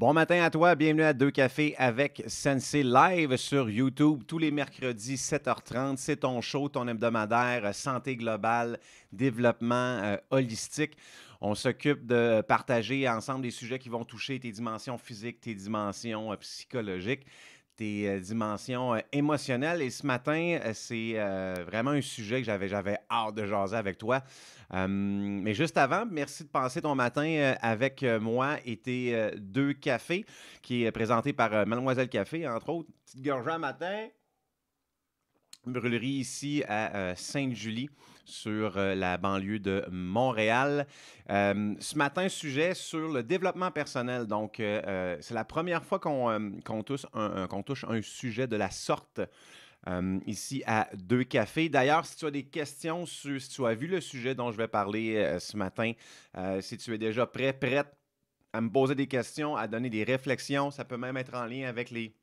Bon matin à toi, bienvenue à Deux Cafés avec Sensei Live sur YouTube tous les mercredis 7h30. C'est ton show, ton hebdomadaire euh, santé globale, développement euh, holistique. On s'occupe de partager ensemble des sujets qui vont toucher tes dimensions physiques, tes dimensions euh, psychologiques tes euh, dimensions euh, émotionnelles. Et ce matin, euh, c'est vraiment un sujet que j'avais, j'avais hâte de jaser avec toi. Hum, mais juste avant, merci de passer ton matin avec moi et tes deux cafés, qui est présenté par Mademoiselle Café, entre autres. Petite gorgée matin. Brûlerie ici à Sainte-Julie sur euh, la banlieue de Montréal. Euh, ce matin, sujet sur le développement personnel. Donc, euh, c'est la première fois qu'on touche, un sujet de la sorte. ici à Deux Cafés. D'ailleurs, si tu as des questions, sur, si tu as vu le sujet dont je vais parler ce matin, si tu es déjà prêt, prête à me poser des questions, à donner des réflexions, ça peut même être en lien avec les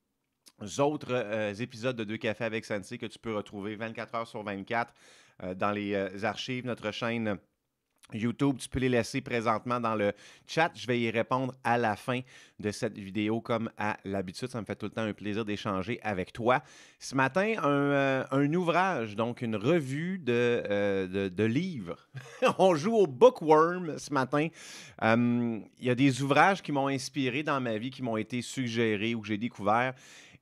autres épisodes de Deux Cafés avec Sensei que tu peux retrouver 24 heures sur 24 euh, dans les euh, archives, notre chaîne. YouTube, tu peux les laisser présentement dans le chat. Je vais y répondre à la fin de cette vidéo, comme à l'habitude. Ça me fait tout le temps un plaisir d'échanger avec toi. Ce matin, un, euh, ouvrage, donc une revue de, de, livres. On joue au bookworm ce matin. Il y a des ouvrages qui m'ont inspiré dans ma vie, qui m'ont été suggérés ou que j'ai découverts.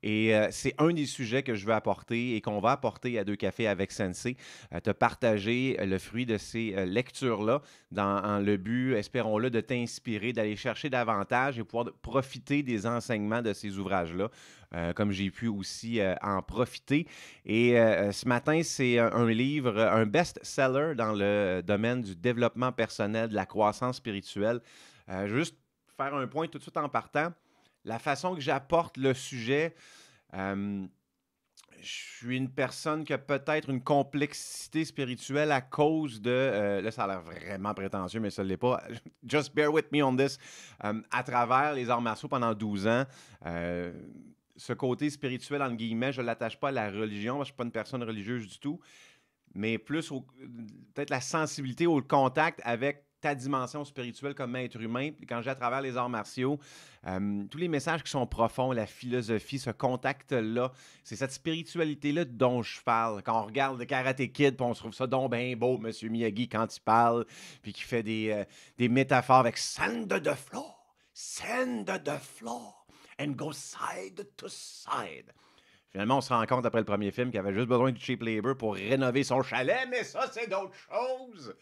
Et euh, c'est un des sujets que je veux apporter et qu'on va apporter à Deux Cafés avec Sensei, euh, te partager euh, le fruit de ces lectures-là dans le but, espérons-le, de t'inspirer, d'aller chercher davantage et pouvoir profiter des enseignements de ces ouvrages-là. comme j'ai pu aussi en profiter. Et ce matin, c'est un, un, livre, un best-seller dans le domaine du développement personnel, de la croissance spirituelle. juste faire un point tout de suite en partant la façon que j'apporte le sujet. Euh, je suis une personne qui a peut-être une complexité spirituelle à cause de. Euh, là, ça a l'air vraiment prétentieux, mais ça ne l'est pas. Just bear with me on this. Euh, à travers les arts martiaux pendant 12 ans, ce côté spirituel, entre guillemets, je ne l'attache pas à la religion, je ne suis pas une personne religieuse du tout, mais plus peut-être la sensibilité au contact avec ta dimension spirituelle comme être humain. Puis quand j'ai à travers les arts martiaux, euh, tous les messages qui sont profonds, la philosophie, ce contact-là, c'est cette spiritualité-là dont je parle. Quand on regarde le Karate Kid, puis on trouve ça donc bien beau, Monsieur Miyagi, quand il parle, puis qui fait des, euh, des métaphores avec sand de floor, sand de floor, and go side to side. Finalement, on se rend compte après le premier film qu'il avait juste besoin du cheap labor pour rénover son chalet, mais ça, c'est d'autres choses.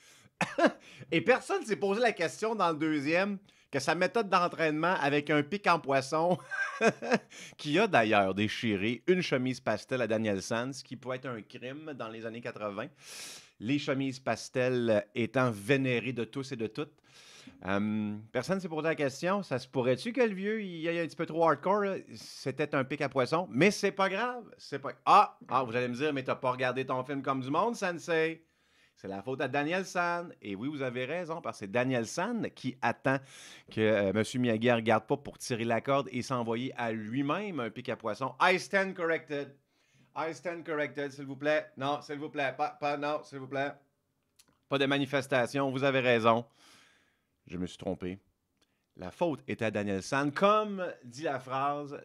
Et personne s'est posé la question dans le deuxième que sa méthode d'entraînement avec un pic en poisson, qui a d'ailleurs déchiré une chemise pastel à Daniel Sands qui pouvait être un crime dans les années 80, les chemises pastel étant vénérées de tous et de toutes. Hum, personne ne s'est posé la question. Ça se pourrait-tu que le vieux, il a un petit peu trop hardcore? C'était un pic à poisson. Mais c'est pas grave. C'est pas... Ah! ah, vous allez me dire, mais t'as pas regardé ton film comme du monde, Sensei. C'est la faute à Daniel San. Et oui, vous avez raison, parce que c'est Daniel San qui attend que euh, M. Miyagi ne regarde pas pour tirer la corde et s'envoyer à lui-même un pic à poisson. I stand corrected. I stand corrected, s'il vous plaît. Non, s'il vous plaît. Pas, pas non, s'il vous plaît. Pas de manifestation. Vous avez raison. Je me suis trompé. La faute est à Daniel San. Comme dit la phrase,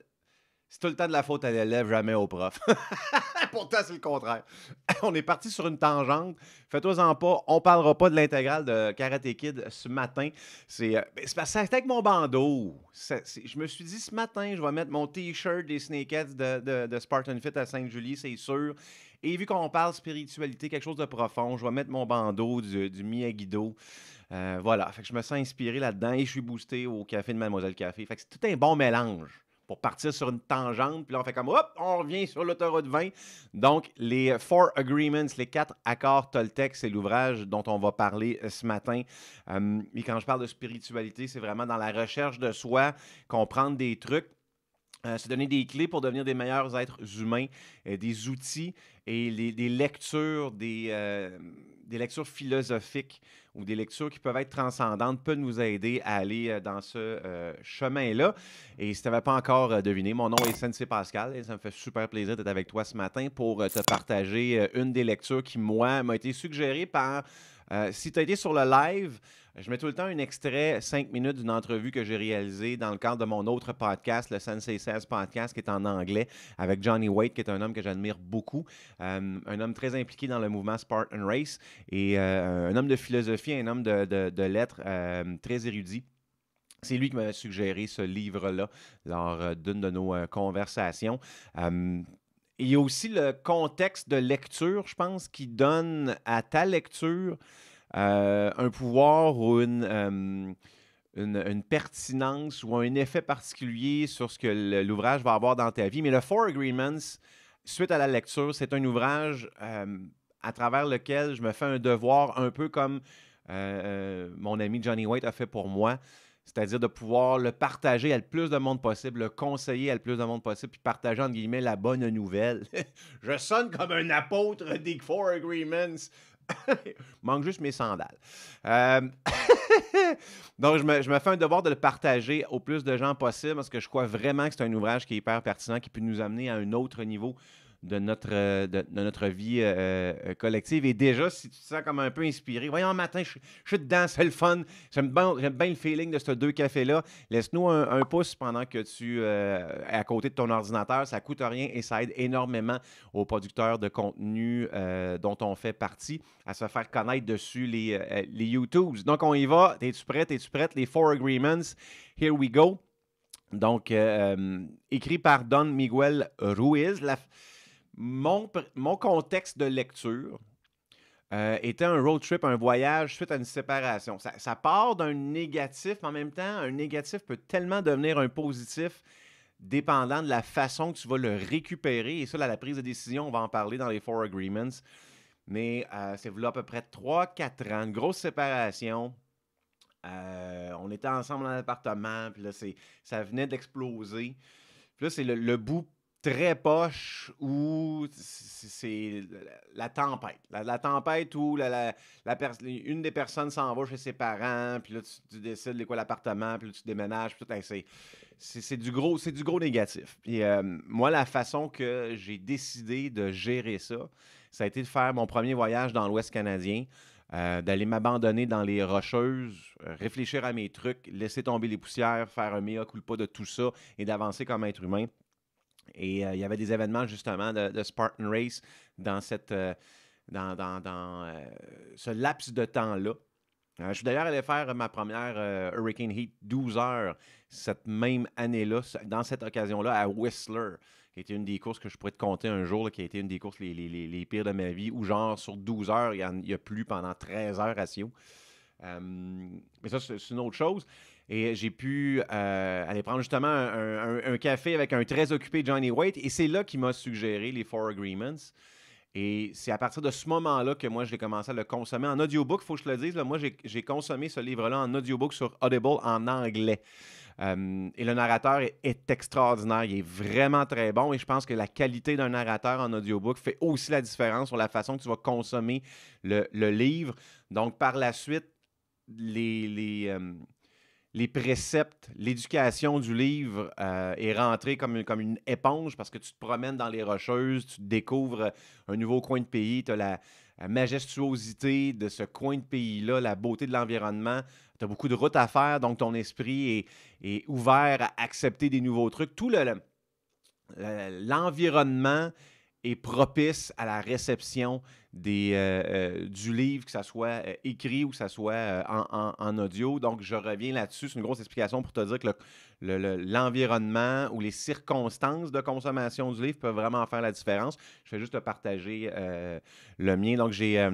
c'est tout le temps de la faute à l'élève, jamais au prof. Pourtant, c'est le contraire. on est parti sur une tangente. faites toi en pas. On parlera pas de l'intégrale de Karate Kid ce matin. C'est euh, ben, parce que avec mon bandeau. je me suis dit ce matin, je vais mettre mon T-shirt des Snakeheads de, de, Spartan Fit à Sainte-Julie, c'est sûr. Et vu qu'on parle spiritualité, quelque chose de profond, je vais mettre mon bandeau du, du Miyagido. Euh, voilà. Fait que je me sens inspiré là-dedans et je suis boosté au café de Mademoiselle Café. Fait que c'est tout un bon mélange pour partir sur une tangente. Puis là, on fait comme hop, on revient sur l'autoroute 20. Donc, les Four Agreements, les quatre accords Toltec, c'est l'ouvrage dont on va parler euh, ce matin. mais hum, et quand je parle de spiritualité, c'est vraiment dans la recherche de soi, comprendre des trucs. Euh, se donner des clés pour devenir des meilleurs êtres humains, euh, des outils et les, des lectures, des, des lectures philosophiques ou des lectures qui peuvent être transcendantes peut nous aider à aller euh, dans ce euh, chemin-là. Et si tu n'avais pas encore euh, deviné, mon nom est Sensei Pascal et ça me fait super plaisir d'être avec toi ce matin pour te partager une des lectures qui, moi, m'a été suggérée par euh, si tu as été sur le live, je mets tout le temps un extrait, cinq minutes d'une entrevue que j'ai réalisée dans le cadre de mon autre podcast, le Sensei 16 podcast, qui est en anglais, avec Johnny Waite, qui est un homme que j'admire beaucoup, euh, un homme très impliqué dans le mouvement Spartan Race et euh, un homme de philosophie, un homme de, de lettres très érudit. C'est lui qui m'a suggéré ce livre-là lors d'une de nos conversations il y a aussi le contexte de lecture, je pense, qui donne à ta lecture euh, un pouvoir ou euh, une, une, pertinence ou un effet particulier sur ce que l'ouvrage va avoir dans ta vie. Mais le Four Agreements, suite à la lecture, c'est un ouvrage euh, à travers lequel je me fais un devoir un peu comme mon ami Johnny White a fait pour moi c'est-à-dire de pouvoir le partager à le plus de monde possible, le conseiller à le plus de monde possible, puis partager, entre guillemets, la bonne nouvelle. Je sonne comme un apôtre des Four Agreements. Manque juste mes sandales. Euh, donc, je me, je me, fais un devoir de le partager au plus de gens possible parce que je crois vraiment que c'est un ouvrage qui est hyper pertinent, qui peut nous amener à un autre niveau de notre, euh, de, notre vie euh, euh, collective. Et déjà, si tu te sens comme un peu inspiré, voyons, matin, je, suis dedans, c'est le fun. J'aime bien, le feeling de ces deux cafés-là. Laisse-nous un, pouce pendant que tu es à côté de ton ordinateur. Ça coûte rien et ça aide énormément aux producteurs de contenu dont on fait partie à se faire connaître dessus les, les YouTubes. Donc, on y va. Es-tu prêt? Es-tu prête? Les Four Agreements. Here we go. Donc, écrit par Don Miguel Ruiz. La, mon, mon contexte de lecture euh, était un road trip, un voyage suite à une séparation. Ça, part d'un négatif, mais en même temps, un négatif peut tellement devenir un positif dépendant de la façon que tu vas le récupérer. Et ça, la prise de décision, on va en parler dans les Four Agreements. Mais euh, c'est voulu à peu près 3-4 ans, une grosse séparation. Euh, on était ensemble dans l'appartement, puis là, ça venait d'exploser. Puis là, c'est le, le bout très poche ou c'est la tempête. La, tempête où la, une des personnes s'en va chez ses parents, puis là, tu, décides de quoi l'appartement, puis là, tu déménages, puis tout. c'est du gros c'est du gros négatif. et euh, moi, la façon que j'ai décidé de gérer ça, ça a été de faire mon premier voyage dans l'Ouest canadien. Euh, d'aller m'abandonner dans les rocheuses, réfléchir à mes trucs, laisser tomber les poussières, faire un mea culpa de tout ça et d'avancer comme être humain. Et euh, il y avait des événements justement de, Spartan Race dans, cette, euh, dans, euh, ce laps de temps-là. je suis d'ailleurs allé faire ma première Hurricane Heat 12 heures cette même année-là, dans cette occasion-là, à Whistler, qui était une des courses que je pourrais te compter un jour, qui a été une des courses les, les, pires de ma vie, où genre sur 12 heures, il n'y a, a, plus pendant 13 heures à Sio. Euh, mais ça, c'est une autre chose. Et j'ai pu euh, aller prendre justement un, café avec un très occupé Johnny White Et c'est là qu'il m'a suggéré les Four Agreements. Et c'est à partir de ce moment-là que moi, j'ai commencé à le consommer en audiobook. il faut que je le dise, moi, j'ai consommé ce livre-là en audiobook sur Audible en anglais. Euh, et le narrateur est, extraordinaire. Il est vraiment très bon. Et je pense que la qualité d'un narrateur en audiobook fait aussi la différence sur la façon que tu vas consommer le livre. Donc, par la suite, les, euh, les, préceptes, l'éducation du livre euh, est rentrée comme, comme une éponge parce que tu te promènes dans les rocheuses, tu découvres un nouveau coin de pays, tu as la, majestuosité de ce coin de pays-là, la beauté de l'environnement. Tu as beaucoup de routes à faire, donc ton esprit est, est ouvert à accepter des nouveaux trucs. Tout l'environnement le, propice à la réception des, euh, euh, du livre, que ce soit euh, écrit ou que ça soit en, audio. Donc, je reviens là-dessus. C'est une grosse explication pour te dire que l'environnement ou les circonstances de consommation du livre peuvent vraiment faire la différence. Je vais juste te partager le mien. Donc, j'ai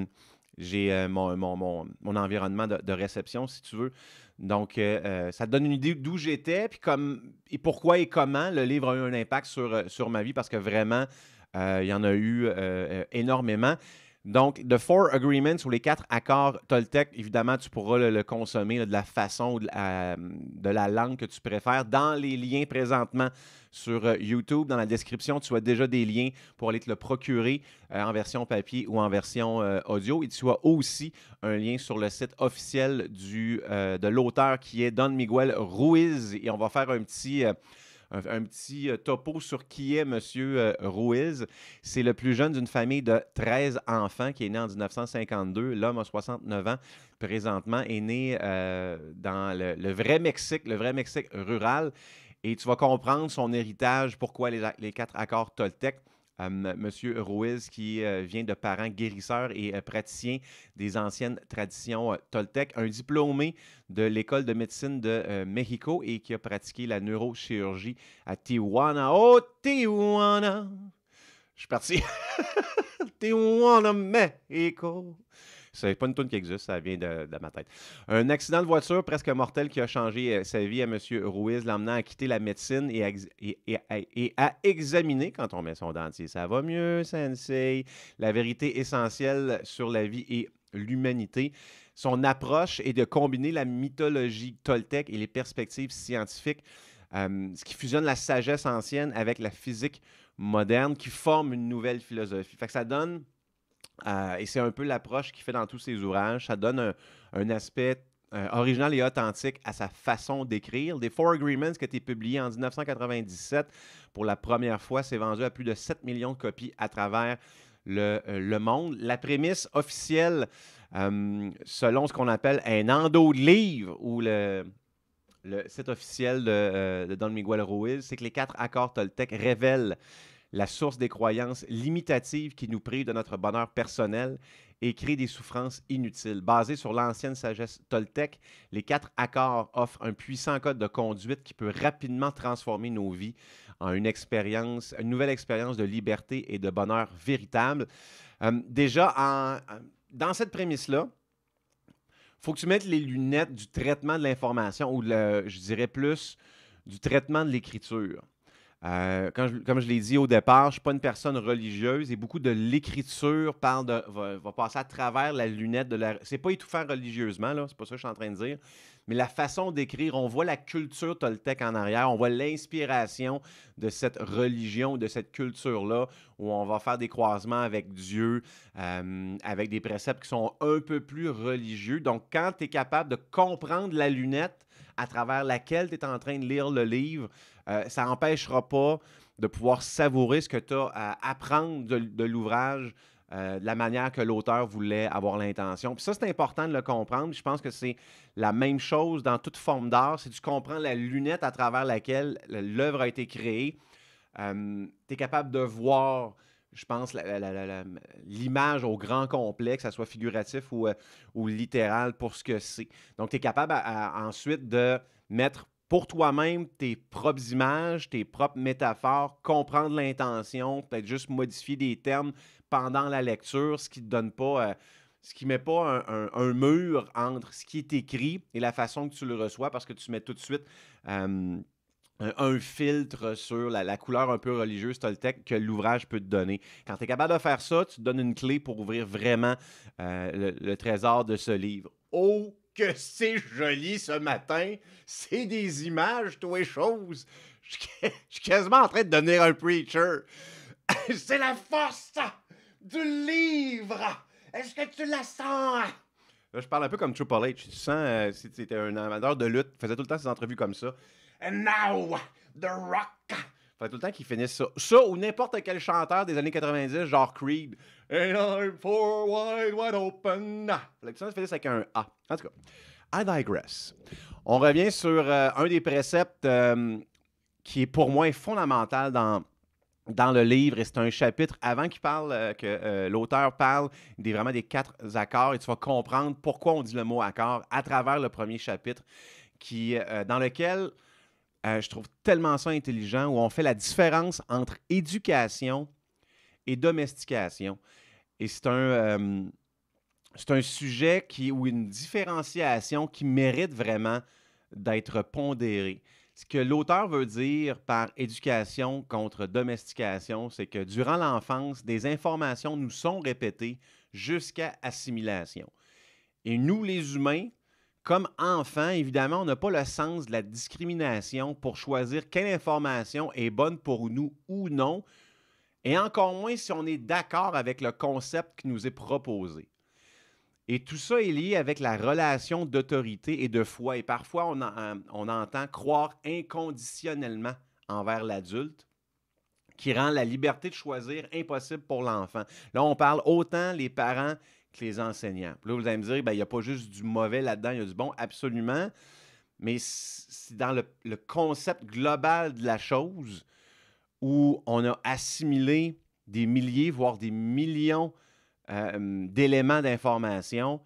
mon, environnement de, réception, si tu veux. Donc, ça donne une idée d'où j'étais, puis comme, et pourquoi et comment le livre a eu un impact sur, sur ma vie, parce que vraiment, euh, il y en a eu euh, euh, énormément. Donc, The Four Agreements ou les quatre accords Toltec, évidemment, tu pourras le, consommer de la façon, de la, de la, langue que tu préfères, dans les liens présentement sur YouTube. Dans la description, tu as déjà des liens pour aller te le procurer en version papier ou en version audio. Et tu as aussi un lien sur le site officiel du, de l'auteur qui est Don Miguel Ruiz. Et on va faire un petit un, petit euh, topo sur qui est M. Euh, Ruiz. C'est le plus jeune d'une famille de 13 enfants qui est né en 1952. L'homme a 69 ans présentement, est né euh, dans le, vrai Mexique, le vrai Mexique rural. Et tu vas comprendre son héritage, pourquoi les, les quatre accords Toltec. Monsieur Ruiz, qui euh, vient de parents guérisseurs et euh, praticiens des anciennes traditions euh, toltèques, un diplômé de l'École de médecine de Mexico et qui a pratiqué la neurochirurgie à Tijuana. Oh, Tijuana! Je suis parti. Tijuana, Mexico. C'est pas une toune qui existe, ça vient de, ma tête. Un accident de voiture presque mortel qui a changé euh, sa vie à M. Ruiz, l'emmenant à quitter la médecine et à, et, à, examiner quand on met son dentier. Ça va mieux, Sensei. La vérité essentielle sur la vie et l'humanité. Son approche est de combiner la mythologie toltèque et les perspectives scientifiques, euh, ce qui fusionne la sagesse ancienne avec la physique moderne, qui forme une nouvelle philosophie. ça donne euh, et c'est un peu l'approche qu'il fait dans tous ses ouvrages. Ça donne un, aspect euh, original et authentique à sa façon d'écrire. Des Four Agreements qui a été publié en 1997 pour la première fois, s'est vendu à plus de 7 millions de copies à travers le, euh, monde. La prémisse officielle, selon ce qu'on appelle un endo de livre ou le, le site officiel de, de Don Miguel Ruiz, c'est que les quatre accords Toltec révèlent la source des croyances limitatives qui nous privent de notre bonheur personnel et créent des souffrances inutiles. Basé sur l'ancienne sagesse toltèque, les quatre accords offrent un puissant code de conduite qui peut rapidement transformer nos vies en une expérience, une nouvelle expérience de liberté et de bonheur véritable. Euh, déjà, dans cette prémisse-là, faut que tu mettes les lunettes du traitement de l'information ou, je dirais plus, du traitement de l'écriture. Euh, comme je l'ai dit au départ, je ne suis pas une personne religieuse et beaucoup de l'écriture parle de, va, passer à travers la lunette de la. C'est pas étouffant religieusement, là, c'est pas ça que je suis en train de dire, mais la façon d'écrire, on voit la culture Toltec en arrière, on voit l'inspiration de cette religion, de cette culture-là, où on va faire des croisements avec Dieu, euh, avec des préceptes qui sont un peu plus religieux. Donc, quand tu es capable de comprendre la lunette à travers laquelle tu es en train de lire le livre, euh, ça n'empêchera pas de pouvoir savourer ce que tu as à apprendre de, l'ouvrage. Euh, de la manière que l'auteur voulait avoir l'intention. Puis ça, c'est important de le comprendre. je pense que c'est la même chose dans toute forme d'art. Si tu comprends la lunette à travers laquelle l'œuvre a été créée, euh, tu es capable de voir, je pense, l'image au grand complexe, que ce soit figuratif ou, ou littéral, pour ce que c'est. Donc, tu es capable ensuite de mettre pour toi-même tes propres images, tes propres métaphores, comprendre l'intention, peut-être juste modifier des termes pendant la lecture, ce qui ne donne pas. Euh, ce qui met pas un, mur entre ce qui est écrit et la façon que tu le reçois, parce que tu mets tout de suite euh, un, filtre sur la, couleur un peu religieuse Toltec que l'ouvrage peut te donner. Quand tu es capable de faire ça, tu te donnes une clé pour ouvrir vraiment euh, le, trésor de ce livre. Oh que c'est joli ce matin. C'est des images, tout et choses. Je, suis quasiment en train de donner un preacher. c'est la force du livre. Est-ce que tu la sens? je parle un peu comme Triple H. Tu sens, euh, si tu un amateur de lutte, faisait tout le temps ces entrevues comme ça. And now, The Rock fait tout le temps qu'ils finissent ça. Ça ou n'importe quel chanteur des années 90, genre Creed. And I'm for wide, wide open. Ah. Fait que ça, finisse avec un A. En tout cas, I digress. On revient sur euh, un des préceptes euh, qui est pour moi fondamental dans dans le livre, et c'est un chapitre avant qu'il parle, euh, que l'auteur parle des, vraiment des quatre accords, et tu vas comprendre pourquoi on dit le mot accord à travers le premier chapitre, qui, dans lequel euh, je trouve tellement ça intelligent, où on fait la différence entre éducation et domestication. Et c'est un, euh, c'est un sujet qui, ou une différenciation qui mérite vraiment d'être pondérée. Ce que l'auteur veut dire par éducation contre domestication, c'est que durant l'enfance, des informations nous sont répétées jusqu'à assimilation. Et nous, les humains, comme enfant, évidemment, on n'a pas le sens de la discrimination pour choisir quelle information est bonne pour nous ou non, et encore moins si on est d'accord avec le concept qui nous est proposé. Et tout ça est lié avec la relation d'autorité et de foi. Et parfois, on, euh, entend croire inconditionnellement envers l'adulte, qui rend la liberté de choisir impossible pour l'enfant. Là, on parle autant les parents les enseignants. là, vous allez me dire, ben, il n'y a pas juste du mauvais là-dedans, il y a du bon, absolument. Mais c'est dans le, concept global de la chose où on a assimilé des milliers, voire des millions euh, d'éléments d'information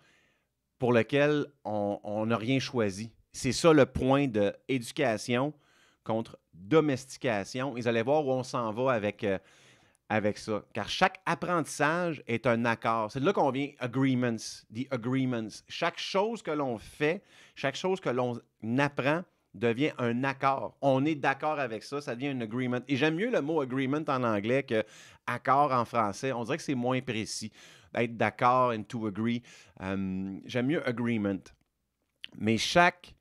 pour lesquels on n'a rien choisi. C'est ça le point de éducation contre domestication. Ils allaient voir où on s'en va avec euh, avec ça, car chaque apprentissage est un accord. C'est de là qu'on vient agreements, the agreements. Chaque chose que l'on fait, chaque chose que l'on apprend devient un accord. On est d'accord avec ça, ça devient un agreement. Et j'aime mieux le mot agreement en anglais que accord en français. On dirait que c'est moins précis. Être d'accord and to agree. Euh, j'aime mieux agreement. Mais chaque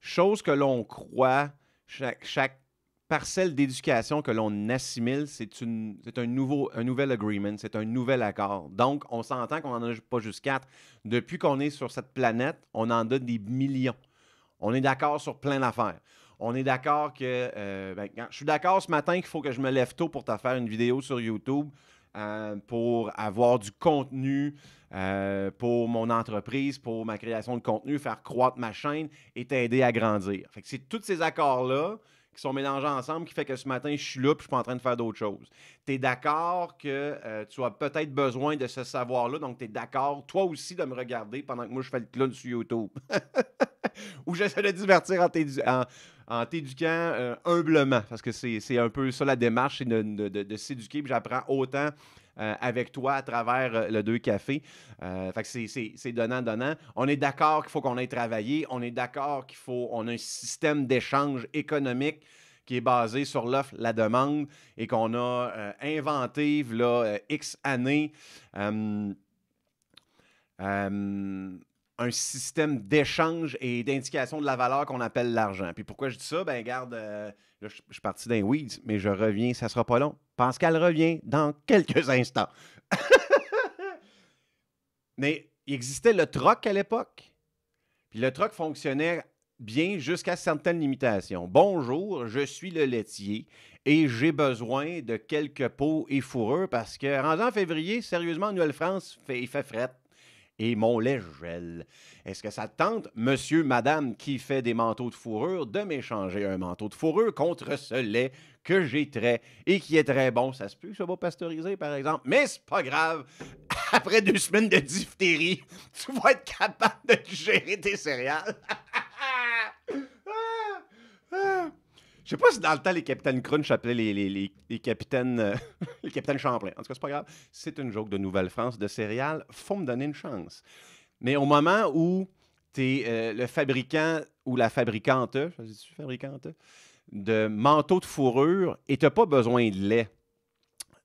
chose que l'on croit, chaque, chaque parcelle d'éducation que l'on assimile, c'est un, nouveau, un nouvel agreement, c'est un nouvel accord. Donc, on s'entend qu'on n'en a pas juste quatre. Depuis qu'on est sur cette planète, on en donne des millions. On est d'accord sur plein d'affaires. On est d'accord que. Euh, ben, je suis d'accord ce matin qu'il faut que je me lève tôt pour te faire une vidéo sur YouTube euh, pour avoir du contenu euh, pour mon entreprise, pour ma création de contenu, faire croître ma chaîne et t'aider à grandir. Fait que c'est tous ces accords-là qui sont mélangés ensemble, qui fait que ce matin, je suis là, puis je suis pas en train de faire d'autres choses. Tu es d'accord que euh, tu as peut-être besoin de ce savoir-là, donc tu es d'accord, toi aussi, de me regarder pendant que moi, je fais le clown sur YouTube. Ou j'essaie de divertir en, t'éduquant euh, humblement, parce que c'est, un peu ça la démarche, c'est de, s'éduquer, puis j'apprends autant euh, avec toi à travers euh, le Deux Cafés. Euh, fait c'est donnant-donnant. On est d'accord qu'il faut qu'on ait travaillé. On est d'accord qu'il faut. On a un système d'échange économique qui est basé sur l'offre, la demande et qu'on a inventé là, X années un système d'échange et d'indication de la valeur qu'on appelle l'argent. Puis pourquoi je dis ça? Ben garde, euh, je, suis parti d'un weeds, mais je reviens, ça sera pas long. qu'elle revient dans quelques instants. mais il existait le troc à l'époque. Puis le troc fonctionnait bien jusqu'à certaines limitations. Bonjour, je suis le laitier et j'ai besoin de quelques pots et fourrures parce que, en février, sérieusement, en Nouvelle-France, fait, fret et mon lait gèle. Est-ce que ça tente, monsieur, madame, qui fait des manteaux de fourrure, de m'échanger un manteau de fourrure contre ce lait que j'ai trait et qui est très bon? Ça se peut que ça va pasteuriser, par exemple, mais c'est pas grave. Après deux semaines de diphtérie, tu vas être capable de gérer tes céréales. ah, ah. Je sais pas si dans le temps, les capitaines Crunch appelaient euh, les, capitaines, Champlain. En tout cas, c'est pas grave. C'est une joke de Nouvelle-France, de céréales. Faut me donner une chance. Mais au moment où tu es euh, le fabricant ou la fabricante, fabricante, de manteaux de fourrure et n'as pas besoin de lait,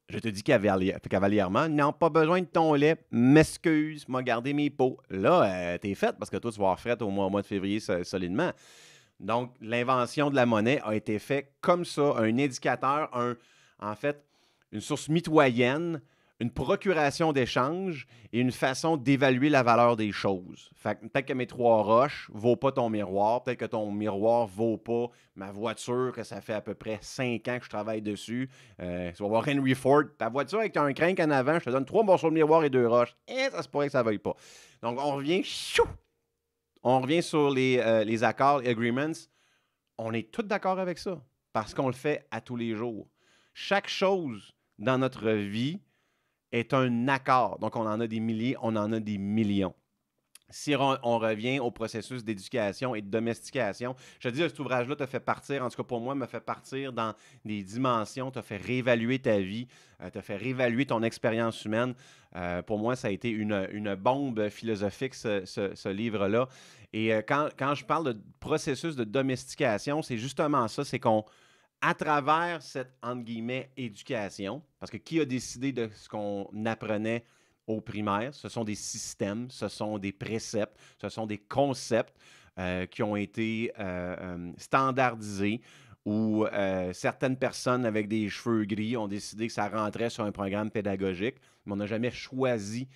je te dis cavalièrement, non, pas besoin de ton lait, m'excuse, m'a gardé mes pots. Là, euh, tu es faite parce que toi, tu vas avoir au mois de février solidement. Donc, l'invention de la monnaie a été faite comme ça, un indicateur, un, en fait, une source mitoyenne, une procuration d'échange et une façon d'évaluer la valeur des choses. Fait peut-être que mes trois roches ne vaut pas ton miroir, peut-être que ton miroir ne vaut pas ma voiture, que ça fait à peu près cinq ans que je travaille dessus. Euh, tu vas voir Henry Ford, ta voiture avec un crank en avant, je te donne trois morceaux de miroir et deux roches. Et eh, ça se pourrait que ça ne veuille pas. Donc, on revient, chou, on revient sur euh, les, accords, les agreements. On est tous d'accord avec ça parce qu'on le fait à tous les jours. Chaque chose dans notre vie est un accord. Donc, on en a des milliers, on en a des millions si on, revient au processus d'éducation et de domestication, je te dis, cet ouvrage-là te fait partir, en tout cas pour moi, me fait partir dans des dimensions, t'a fait réévaluer ta vie, euh, t'a fait réévaluer ton expérience humaine. Euh, pour moi, ça a été une, bombe philosophique, ce, livre-là. Et euh, quand, quand je parle de processus de domestication, c'est justement ça, c'est qu'on à travers cette, entre guillemets, éducation, parce que qui a décidé de ce qu'on apprenait au primaire. Ce sont des systèmes, ce sont des préceptes, ce sont des concepts euh, qui ont été euh, euh, standardisés où certaines personnes avec des cheveux gris ont décidé que ça rentrait sur un programme pédagogique, mais on n'a jamais choisi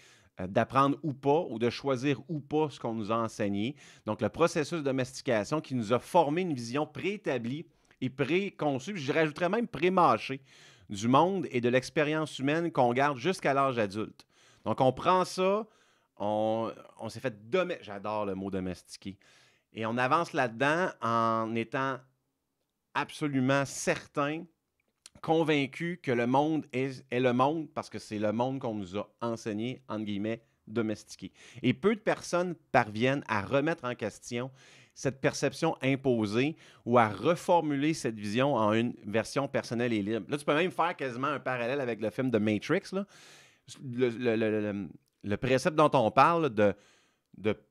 d'apprendre ou pas, ou de choisir ou pas ce qu'on nous a enseigné. Donc, le processus de domestication qui nous a formé une vision préétablie et préconçue, je rajouterais même prémâchée, du monde et de l'expérience humaine qu'on garde jusqu'à l'âge adulte. Donc, on prend ça, on, s'est fait domestiquer. J'adore le mot domestiquer. Et on avance là-dedans en étant absolument certain, convaincu que le monde est, le monde parce que c'est le monde qu'on nous a enseigné, entre guillemets, domestiqué. Et peu de personnes parviennent à remettre en question cette perception imposée ou à reformuler cette vision en une version personnelle et libre. Là, tu peux même faire quasiment un parallèle avec le film de Matrix. Là le, le, précepte dont on parle de,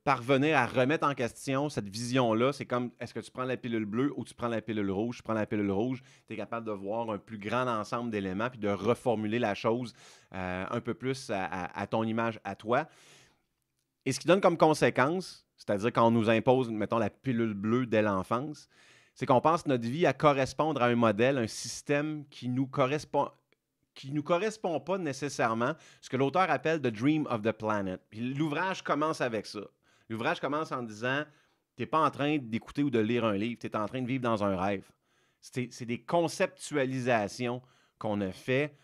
parvenir à remettre en question cette vision-là, c'est comme est-ce que tu prends la pilule bleue ou tu prends la pilule rouge? Tu prends la pilule rouge, tu es capable de voir un plus grand ensemble d'éléments puis de reformuler la chose euh, un peu plus à, à ton image, à toi. Et ce qui donne comme conséquence, c'est-à-dire quand on nous impose, mettons, la pilule bleue dès l'enfance, c'est qu'on pense notre vie à correspondre à un modèle, un système qui nous correspond, qui nous correspond pas nécessairement, ce que l'auteur appelle The Dream of the Planet. L'ouvrage commence avec ça. L'ouvrage commence en disant T'es pas en train d'écouter ou de lire un livre, tu es en train de vivre dans un rêve. C'est des conceptualisations qu'on a fait.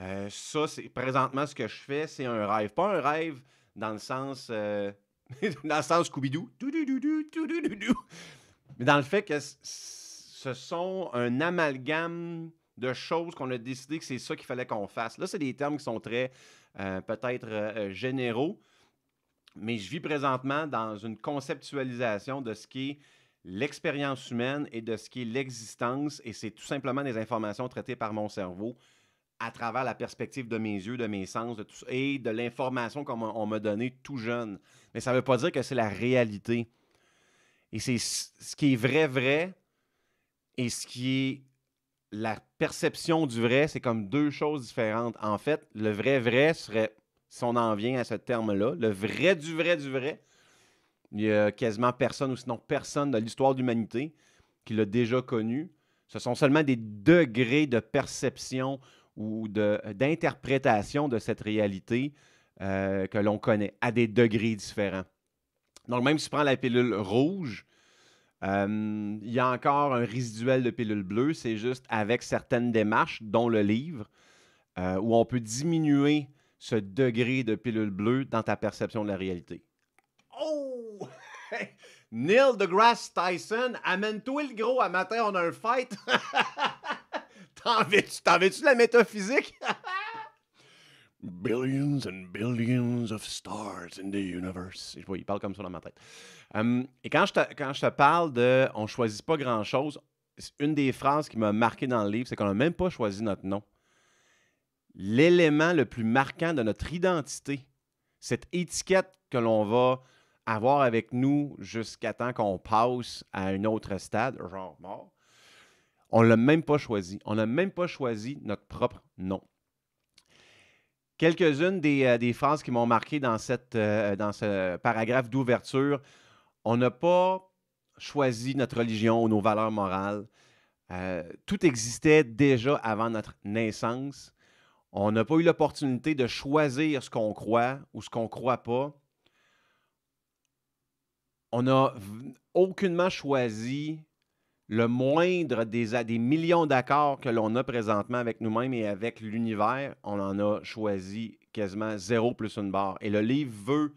Euh, ça, c'est présentement ce que je fais, c'est un rêve. Pas un rêve dans le sens. Euh, dans le sens scooby Mais dans le fait que ce sont un amalgame de choses qu'on a décidé que c'est ça qu'il fallait qu'on fasse. Là, c'est des termes qui sont très euh, peut-être euh, euh, généraux, mais je vis présentement dans une conceptualisation de ce qui est l'expérience humaine et de ce qui est l'existence, et c'est tout simplement des informations traitées par mon cerveau à travers la perspective de mes yeux, de mes sens, de et de l'information qu'on m'a donnée tout jeune. Mais ça ne veut pas dire que c'est la réalité. Et c'est ce qui est vrai, vrai, et ce qui est la perception du vrai, c'est comme deux choses différentes. En fait, le vrai vrai serait, si on en vient à ce terme-là, le vrai du vrai du vrai, il n'y a quasiment personne, ou sinon personne de l'histoire de l'humanité qui l'a déjà connu. Ce sont seulement des degrés de perception ou d'interprétation de, cette réalité euh, que l'on connaît à des degrés différents. Donc, même si tu prends la pilule rouge, euh, il y a encore un résiduel de pilules bleues, c'est juste avec certaines démarches, dont le livre, euh, où on peut diminuer ce degré de pilules bleues dans ta perception de la réalité. Oh! Neil deGrasse Tyson, amène-toi le gros à matin, on a un fight! T'en veux-tu de la métaphysique? Billions and billions of stars in the universe. il parle comme ça dans ma tête. Hum, et quand je, te, quand je parle de on choisit pas grand-chose, une des phrases qui m'a marqué dans le livre, c'est qu'on n'a même pas choisi notre nom. L'élément le plus marquant de notre identité, cette étiquette que l'on va avoir avec nous jusqu'à temps qu'on passe à un autre stade, genre mort, on ne l'a même pas choisi. On n'a même pas choisi notre propre nom. Quelques-unes euh, des, phrases qui m'ont marqué euh, dans, ce paragraphe d'ouverture. On n'a pas choisi notre religion ou nos valeurs morales. Euh, tout existait déjà avant notre naissance. On n'a pas eu l'opportunité de choisir ce qu'on croit ou ce qu'on ne croit pas. On n'a aucunement choisi le moindre des, des millions d'accords que l'on a présentement avec nous-mêmes et avec l'univers, on en a choisi quasiment zéro plus une barre. Et le livre veut,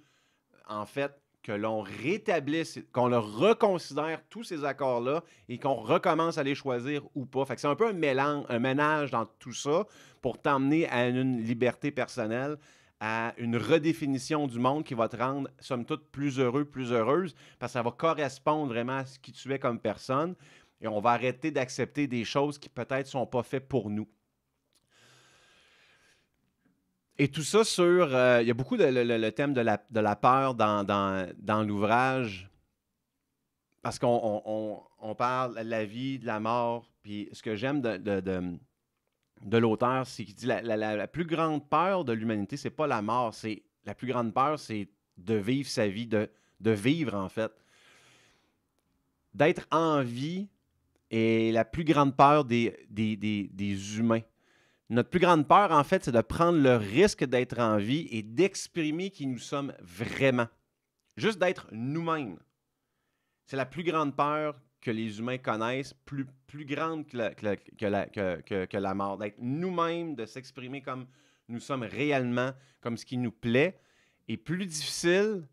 en fait, que l'on rétablisse, qu'on le reconsidère tous ces accords-là et qu'on recommence à les choisir ou pas. Fait que c'est un peu un mélange, un ménage dans tout ça pour t'emmener à une liberté personnelle, à une redéfinition du monde qui va te rendre, somme toute, plus heureux, plus heureuse, parce que ça va correspondre vraiment à ce que tu es comme personne et on va arrêter d'accepter des choses qui peut-être ne sont pas faites pour nous. Et tout ça sur. Euh, il y a beaucoup le, thème de la, peur dans, dans, dans l'ouvrage. Parce qu'on parle de la vie, de la mort. Puis ce que j'aime de, de, l'auteur, c'est qu'il dit la, la, plus grande peur de l'humanité, c'est pas la mort. c'est La plus grande peur, c'est de vivre sa vie, de, de vivre en fait. D'être en vie, est la plus grande peur des, des, humains. Notre plus grande peur, en fait, c'est de prendre le risque d'être en vie et d'exprimer qui nous sommes vraiment. Juste d'être nous-mêmes. C'est la plus grande peur que les humains connaissent, plus, plus grande que la, que la, que mort. D'être nous-mêmes, de s'exprimer comme nous sommes réellement, comme ce qui nous plaît, est plus difficile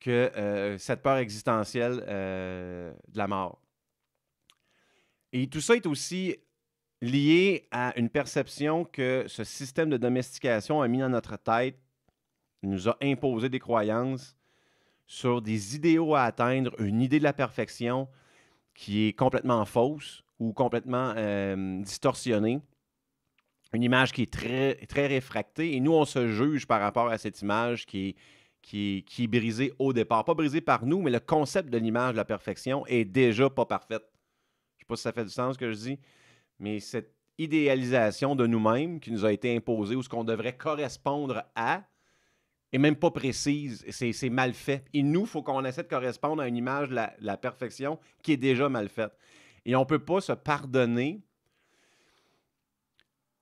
que euh, cette peur existentielle euh, de la mort. Et tout ça est aussi lié à une perception que ce système de domestication a mis dans notre tête, nous a imposé des croyances sur des idéaux à atteindre, une idée de la perfection qui est complètement fausse ou complètement euh, distorsionnée, une image qui est très, très réfractée, et nous, on se juge par rapport à cette image qui est, qui, qui est brisée au départ. Pas brisée par nous, mais le concept de l'image de la perfection est déjà pas parfaite pas si ça fait du sens ce que je dis, mais cette idéalisation de nous-mêmes qui nous a été imposée ou ce qu'on devrait correspondre à est même pas précise. C'est mal fait. Et nous, il faut qu'on essaie de correspondre à une image de la, la, perfection qui est déjà mal faite. Et on ne peut pas se pardonner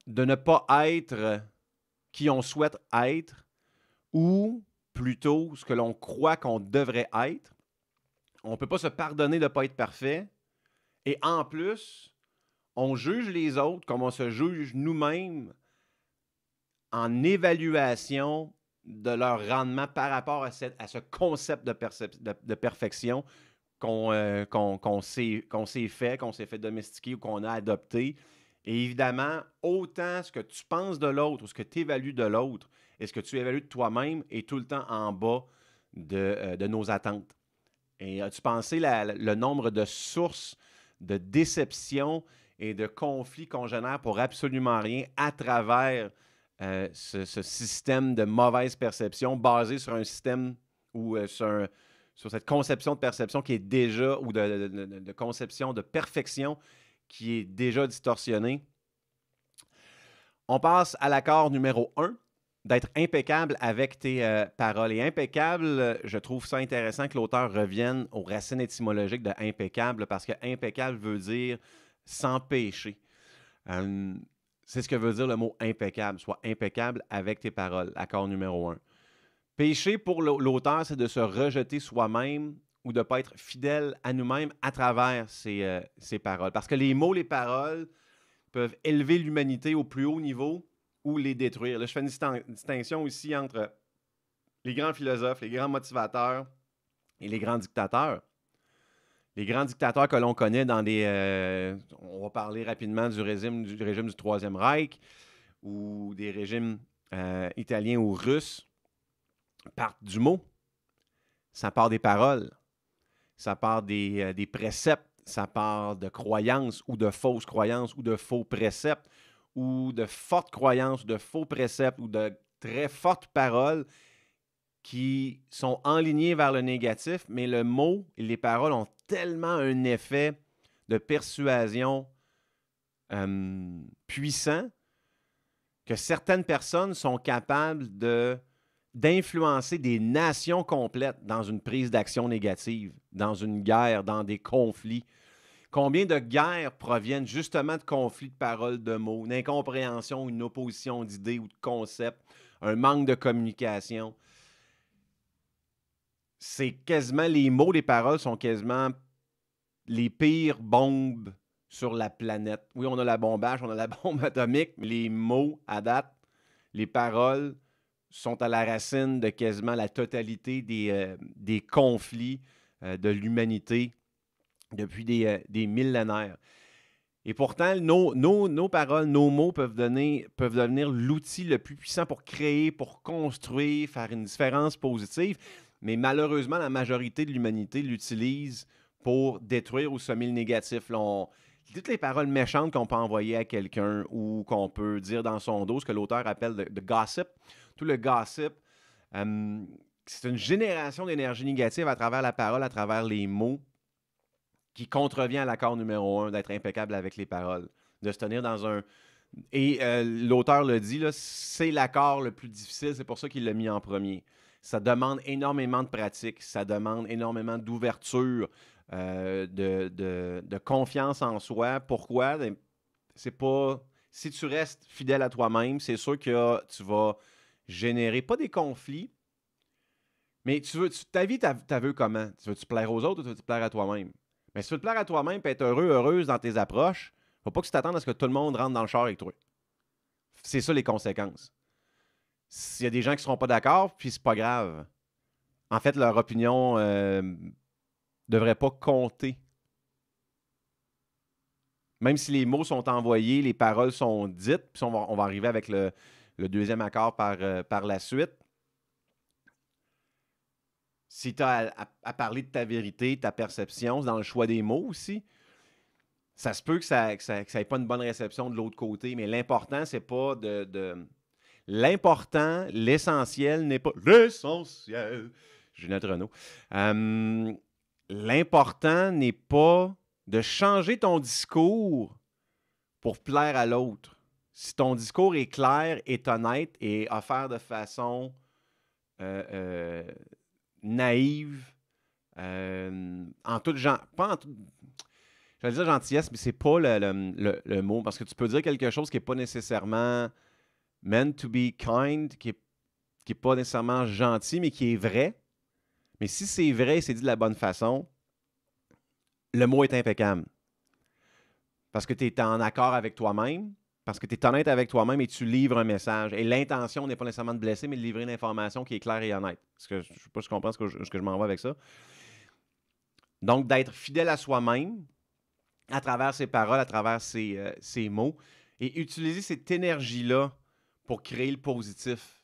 de ne pas être qui on souhaite être ou plutôt ce que l'on croit qu'on devrait être. On ne peut pas se pardonner de ne pas être parfait et en plus, on juge les autres comme on se juge nous-mêmes en évaluation de leur rendement par rapport à, ce concept de, perfection euh, qu'on s'est fait, qu'on s'est fait domestiquer ou qu'on a adopté. Et évidemment, autant ce que tu penses de l'autre ou ce que tu évalues de l'autre et ce que tu évalues de toi-même est tout le temps en bas de, euh, nos attentes. Et as-tu pensé le nombre de sources de déception et de conflits qu'on génère pour absolument rien à travers euh, ce, système de mauvaise perception basé sur un système ou euh, sur, cette conception de perception qui est déjà, ou de, conception de perfection qui est déjà distorsionnée. On passe à l'accord numéro un d'être impeccable avec tes euh, paroles. Et impeccable, euh, je trouve ça intéressant que l'auteur revienne aux racines étymologiques de impeccable, parce que impeccable veut dire sans péché. Euh, c'est ce que veut dire le mot impeccable. Soit impeccable avec tes paroles. Accord numéro un. Péché pour l'auteur, c'est de se rejeter soi-même ou de ne pas être fidèle à nous-mêmes à travers ces paroles. Parce que les mots, les paroles peuvent élever l'humanité au plus haut niveau, les détruire. je fais une distinction ici entre les grands philosophes, les grands motivateurs et les grands dictateurs. Les grands dictateurs que l'on connaît dans des... Euh, on va parler rapidement du régime du, régime du Troisième Reich ou des régimes euh, italiens ou russes partent du mot. Ça part des paroles. Ça part euh, des préceptes. Ça part de croyances ou de fausses croyances ou de faux préceptes ou de fortes croyances, de faux préceptes ou de très fortes paroles qui sont enlignées vers le négatif, mais le mot et les paroles ont tellement un effet de persuasion euh, puissant que certaines personnes sont capables d'influencer des nations complètes dans une prise d'action négative, dans une guerre, dans des conflits. Combien de guerres proviennent justement de conflits de paroles, de mots, d'incompréhension, incompréhension, une opposition d'idées ou de concepts, un manque de communication? C'est quasiment les mots, les paroles sont quasiment les pires bombes sur la planète. Oui, on a la bombage, on a la bombe atomique, mais les mots à date, les paroles sont à la racine de quasiment la totalité des, euh, des conflits euh, de l'humanité depuis euh, des, millénaires. Et pourtant, nos, nos, paroles, nos mots peuvent, donner, peuvent devenir l'outil le plus puissant pour créer, pour construire, faire une différence positive. Mais malheureusement, la majorité de l'humanité l'utilise pour détruire ou semer le négatif. toutes les paroles méchantes qu'on peut envoyer à quelqu'un ou qu'on peut dire dans son dos, ce que l'auteur appelle le gossip, tout le gossip, euh, c'est une génération d'énergie négative à travers la parole, à travers les mots qui contrevient à l'accord numéro un d'être impeccable avec les paroles, de se tenir dans un. Et euh, l'auteur le dit, c'est l'accord le plus difficile, c'est pour ça qu'il l'a mis en premier. Ça demande énormément de pratique, ça demande énormément d'ouverture, euh, de, confiance en soi. Pourquoi? Ben, c'est pas. Si tu restes fidèle à toi-même, c'est sûr que tu vas générer pas des conflits, mais tu veux. ta vie, tu veux comment? Tu veux-tu plaire aux autres ou tu veux-tu plaire à toi-même? Mais si tu veux te plaire à toi-même et être heureux, heureuse dans tes approches, faut pas que tu t'attendes à ce que tout le monde rentre dans le char avec toi. C'est ça les conséquences. S'il y a des gens qui ne seront pas d'accord, puis c'est pas grave. En fait, leur opinion ne euh, devrait pas compter. Même si les mots sont envoyés, les paroles sont dites, puis on va, arriver avec le, deuxième accord par, euh, par la suite. Si tu as à, parler de ta vérité, ta perception, dans le choix des mots aussi, ça se peut que ça n'ait pas une bonne réception de l'autre côté, mais l'important, c'est pas de. L'important, l'essentiel n'est pas. L'essentiel! Juliette Renault. Euh, l'important n'est pas de changer ton discours pour plaire à l'autre. Si ton discours est clair, est honnête et offert de façon euh, euh, naïve, euh, en tout genre. Pas en tout, je dire gentillesse, mais c'est pas le, mot. Parce que tu peux dire quelque chose qui n'est pas nécessairement meant to be kind, qui n'est qui pas nécessairement gentil, mais qui est vrai. Mais si c'est vrai et c'est dit de la bonne façon, le mot est impeccable. Parce que tu es en accord avec toi-même, parce que tu es honnête avec toi-même et tu livres un message. Et l'intention n'est pas nécessairement de blesser, mais de livrer une information qui est claire et honnête. Parce que je ne sais pas si tu comprends ce que je, m'envoie m'en avec ça. Donc, d'être fidèle à soi-même à travers ses paroles, à travers ses euh, mots, et utiliser cette énergie-là pour créer le positif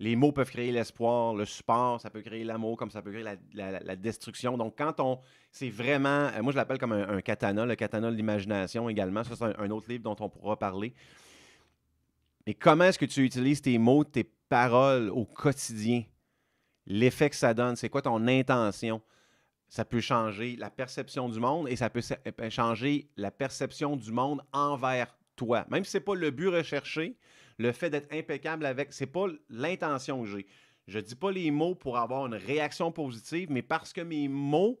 les mots peuvent créer l'espoir, le support, ça peut créer l'amour, comme ça peut créer la, destruction. Donc, quand on. C'est vraiment. Euh, moi, je l'appelle comme un, katana, le katana de l'imagination également. Ça, c'est un, un, autre livre dont on pourra parler. Mais comment est-ce que tu utilises tes mots, tes paroles au quotidien? L'effet que ça donne, c'est quoi ton intention? Ça peut changer la perception du monde et ça peut euh, changer la perception du monde envers toi. Même si ce n'est pas le but recherché, le fait d'être impeccable avec, c'est pas l'intention que j'ai. Je dis pas les mots pour avoir une réaction positive, mais parce que mes mots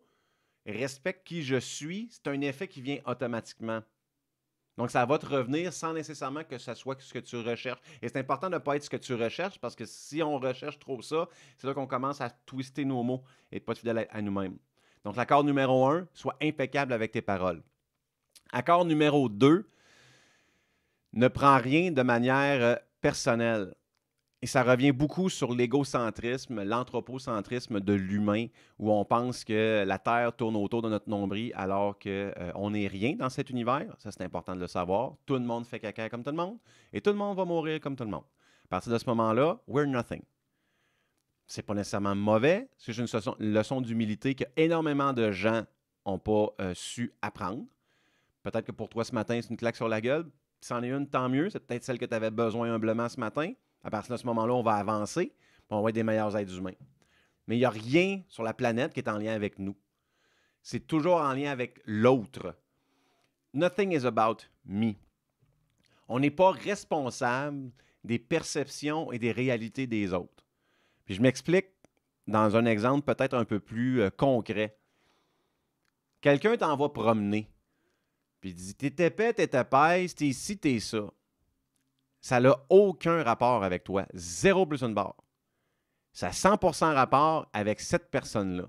respectent qui je suis, c'est un effet qui vient automatiquement. Donc, ça va te revenir sans nécessairement que ce soit ce que tu recherches. Et c'est important de ne pas être ce que tu recherches parce que si on recherche trop ça, c'est là qu'on commence à twister nos mots et pas être fidèle à nous-mêmes. Donc, l'accord numéro un, sois impeccable avec tes paroles. Accord numéro deux, ne prend rien de manière euh, personnelle. Et ça revient beaucoup sur l'égocentrisme, l'anthropocentrisme de l'humain, où on pense que la Terre tourne autour de notre nombril alors qu'on euh, n'est rien dans cet univers. Ça, c'est important de le savoir. Tout le monde fait caca comme tout le monde et tout le monde va mourir comme tout le monde. À partir de ce moment-là, we're nothing. C'est pas nécessairement mauvais, c'est juste une leçon, d'humilité que énormément de gens n'ont pas euh, su apprendre. Peut-être que pour toi ce matin, c'est une claque sur la gueule c'en est une, tant mieux. C'est peut-être celle que tu avais besoin humblement ce matin. À partir de ce moment-là, on va avancer. Puis on va être des meilleurs êtres humains. Mais il n'y a rien sur la planète qui est en lien avec nous. C'est toujours en lien avec l'autre. Nothing is about me. On n'est pas responsable des perceptions et des réalités des autres. je m'explique dans un exemple peut-être un peu plus euh, concret. Quelqu'un t'envoie promener puis il dit T'es épais, t'es épaisse, t'es ici, t'es ça. Ça n'a aucun rapport avec toi. Zéro plus une barre. Ça a 100% rapport avec cette personne-là.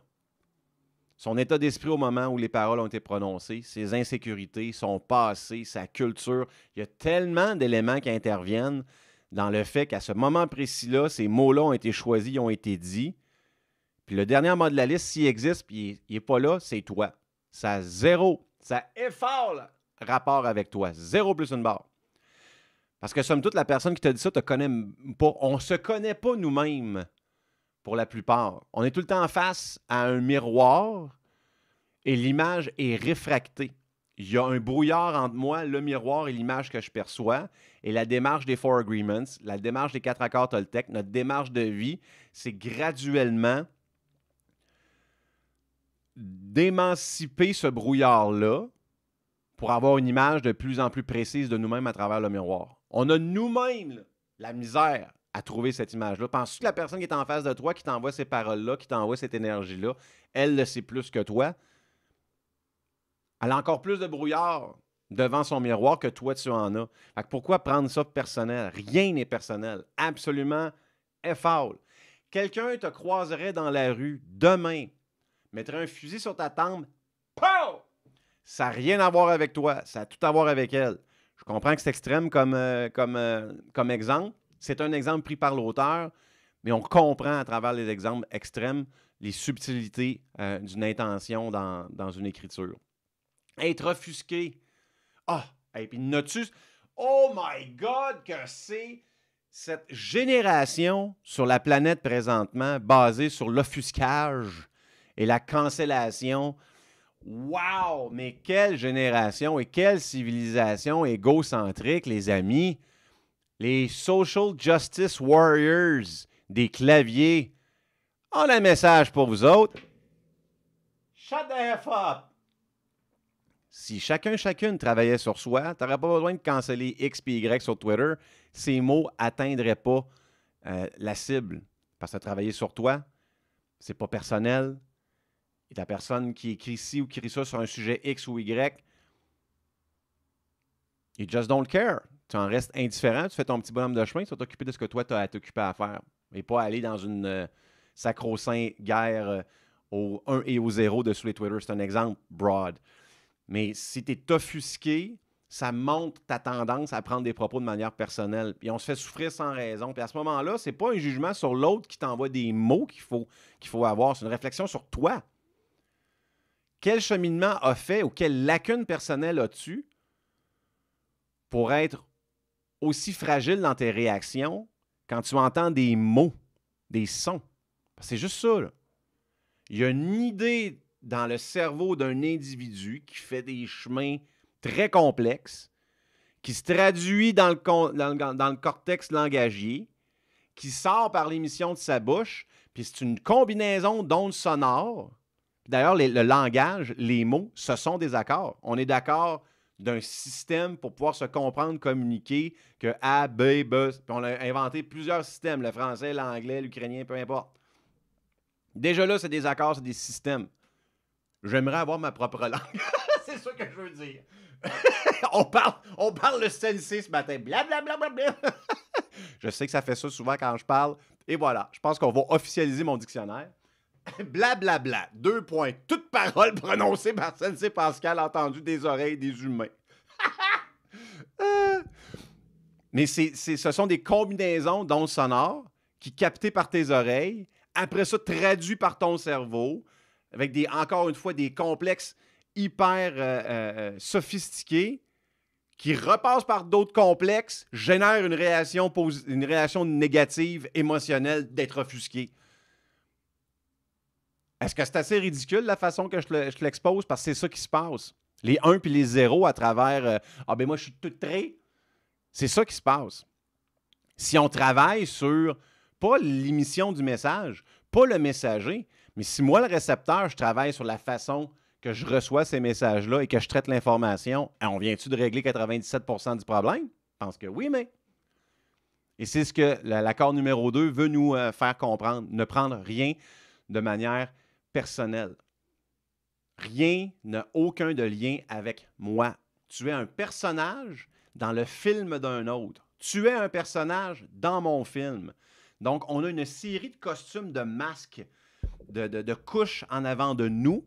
Son état d'esprit au moment où les paroles ont été prononcées, ses insécurités, son passé, sa culture. Il y a tellement d'éléments qui interviennent dans le fait qu'à ce moment précis-là, ces mots-là ont été choisis, ont été dits. Puis le dernier mot de la liste, s'il existe, puis il n'est pas là, c'est toi. Ça a zéro ça effort le rapport avec toi. Zéro plus une barre. Parce que somme toute, la personne qui t'a dit ça te connaît pas. On se connaît pas nous-mêmes pour la plupart. On est tout le temps face à un miroir et l'image est réfractée. Il y a un brouillard entre moi, le miroir et l'image que je perçois. Et la démarche des Four Agreements, la démarche des quatre accords Toltec, notre démarche de vie, c'est graduellement d'émanciper ce brouillard-là pour avoir une image de plus en plus précise de nous-mêmes à travers le miroir. On a nous-mêmes la misère à trouver cette image-là. Pense tu que la personne qui est en face de toi, qui t'envoie ces paroles-là, qui t'envoie cette énergie-là, elle le sait plus que toi? Elle a encore plus de brouillard devant son miroir que toi, tu en as. pourquoi prendre ça personnel? Rien n'est personnel. Absolument F.O.L. Quelqu'un te croiserait dans la rue demain Mettre un fusil sur ta tempe, Ça n'a rien à voir avec toi, ça a tout à voir avec elle. Je comprends que c'est extrême comme, euh, comme, euh, comme exemple. C'est un exemple pris par l'auteur, mais on comprend à travers les exemples extrêmes les subtilités euh, d'une intention dans, une écriture. Être offusqué. Ah! Et puis, notus. Oh my God, que c'est cette génération sur la planète présentement basée sur l'offuscage et la cancellation. Wow! Mais quelle génération et quelle civilisation égocentrique, les amis! Les social justice warriors des claviers ont un message pour vous autres. Shut the F up! Si chacun, chacune travaillait sur soi, tu n'aurais pas besoin de canceller X et Y sur Twitter. Ces mots n'atteindraient pas euh, la cible. Parce que travailler sur toi, c'est pas personnel, et la personne qui écrit ci ou qui écrit ça sur un sujet X ou Y, you just don't care. Tu en restes indifférent, tu fais ton petit bonhomme de chemin, tu vas t'occuper de ce que toi, tu as à t'occuper à faire. Et pas aller dans une euh, sacro saint guerre euh, au 1 et au 0 de sous les Twitter. C'est un exemple broad. Mais si tu es offusqué, ça montre ta tendance à prendre des propos de manière personnelle. Puis on se fait souffrir sans raison. Puis à ce moment-là, c'est pas un jugement sur l'autre qui t'envoie des mots qu'il faut, qu'il faut avoir. C'est une réflexion sur toi quel cheminement a fait ou quelle lacune personnelle as-tu pour être aussi fragile dans tes réactions quand tu entends des mots, des sons? C'est juste ça. Il y a une idée dans le cerveau d'un individu qui fait des chemins très complexes, qui se traduit dans le, dans le cortex langagier, qui sort par l'émission de sa bouche, puis c'est une combinaison d'ondes sonores D'ailleurs, le langage, les mots, ce sont des accords. On est d'accord d'un système pour pouvoir se comprendre, communiquer, que A, B, B. On a inventé plusieurs systèmes, le français, l'anglais, l'ukrainien, peu importe. Déjà là, c'est des accords, c'est des systèmes. J'aimerais avoir ma propre langue. c'est ça que je veux dire. on, parle, on parle le sensei ce matin. Blablabla. Bla, bla, bla, je sais que ça fait ça souvent quand je parle. Et voilà, je pense qu'on va officialiser mon dictionnaire. Blablabla. Bla, Deux points. Toute parole prononcée par Sensei Pascal entendu des oreilles des humains. Euh. Mais c'est, ce sont des combinaisons d'ondes sonores qui, captées par tes oreilles, après ça, traduit par ton cerveau, avec des, encore une fois, des complexes hyper euh, euh, sophistiqués, qui repassent par d'autres complexes, génèrent une réaction, une réaction négative émotionnelle d'être offusqué. Est-ce que c'est assez ridicule la façon que je l'expose? Parce que c'est ça qui se passe. Les 1 puis les 0 à travers euh, Ah ben moi je suis tout trait. C'est ça qui se passe. Si on travaille sur pas l'émission du message, pas le messager, mais si moi, le récepteur, je travaille sur la façon que je reçois ces messages-là et que je traite l'information, ah, on vient-tu de régler 97 du problème? Je pense que oui, mais. Et c'est ce que l'accord numéro 2 veut nous euh, faire comprendre, ne prendre rien de manière personnel. Rien n'a aucun de lien avec moi. Tu es un personnage dans le film d'un autre. Tu es un personnage dans mon film. Donc, on a une série de costumes, de masques, de, couches en avant de nous.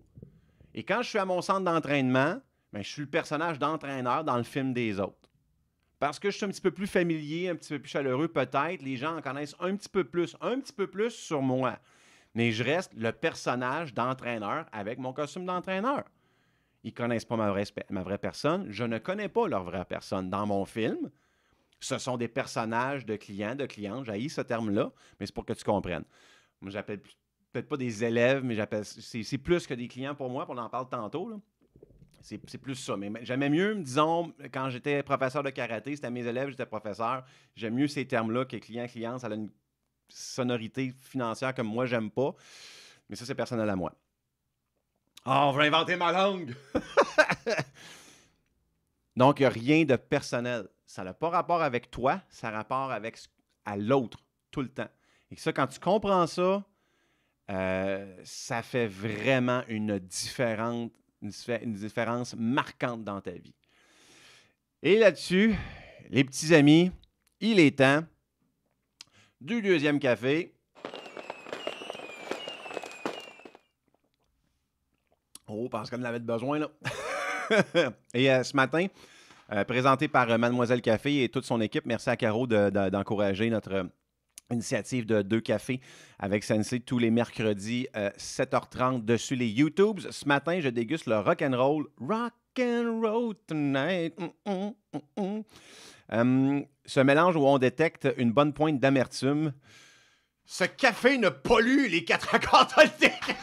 Et quand je suis à mon centre d'entraînement, ben, je suis le personnage d'entraîneur dans le film des autres. Parce que je suis un petit peu plus familier, un petit peu plus chaleureux peut-être, les gens en connaissent un petit peu plus, un petit peu plus sur moi mais je reste le personnage d'entraîneur avec mon costume d'entraîneur. Ils ne connaissent pas ma vraie, personne. Je ne connais pas leur vraie personne. Dans mon film, ce sont des personnages de clients, de clients. J'ai ce terme-là, mais c'est pour que tu comprennes. Moi, j'appelle peut-être pas des élèves, mais j'appelle c'est plus que des clients pour moi, pour on en parle tantôt. C'est plus ça. Mais j'aimais mieux, disons, quand j'étais professeur de karaté, c'était mes élèves, j'étais professeur. J'aime mieux ces termes-là que client clients. Ça a une sonorité financière comme moi, j'aime pas. Mais ça, c'est personnel à moi. Ah, oh, on va inventer ma langue! Donc, il n'y a rien de personnel. Ça n'a pas rapport avec toi, ça a rapport avec à l'autre, tout le temps. Et ça, quand tu comprends ça, euh, ça fait vraiment une, différente, une différence marquante dans ta vie. Et là-dessus, les petits amis, il est temps du deuxième café. Oh, parce qu'on en avait besoin, là. et euh, ce matin, euh, présenté par euh, Mademoiselle Café et toute son équipe, merci à Caro d'encourager notre initiative de deux cafés avec Sensei tous les mercredis 7h30 dessus les YouTubes. Ce matin, je déguste le rock and roll. Rock and roll tonight. Mm, mm, mm, euh, ce mélange où on détecte une bonne pointe d'amertume. Ce café ne pollue les quatre accords d'altérés.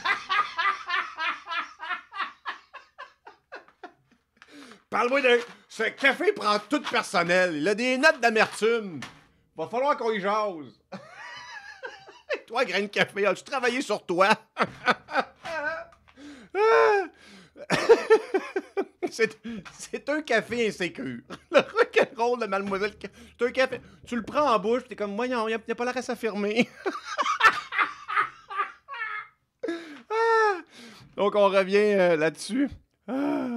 Parle-moi de. Ce café prend tout personnel. Il a des notes d'amertume. Va falloir qu'on y jase. toi, grain de café, tu travaillé sur toi? Ah! c'est un café insécure. Le rock'n'roll de Mademoiselle. C'est un café. Tu le prends en bouche, t'es comme, voyons, il y a, pas la race à fermer. Ah! Donc, on revient euh, là-dessus. Ah!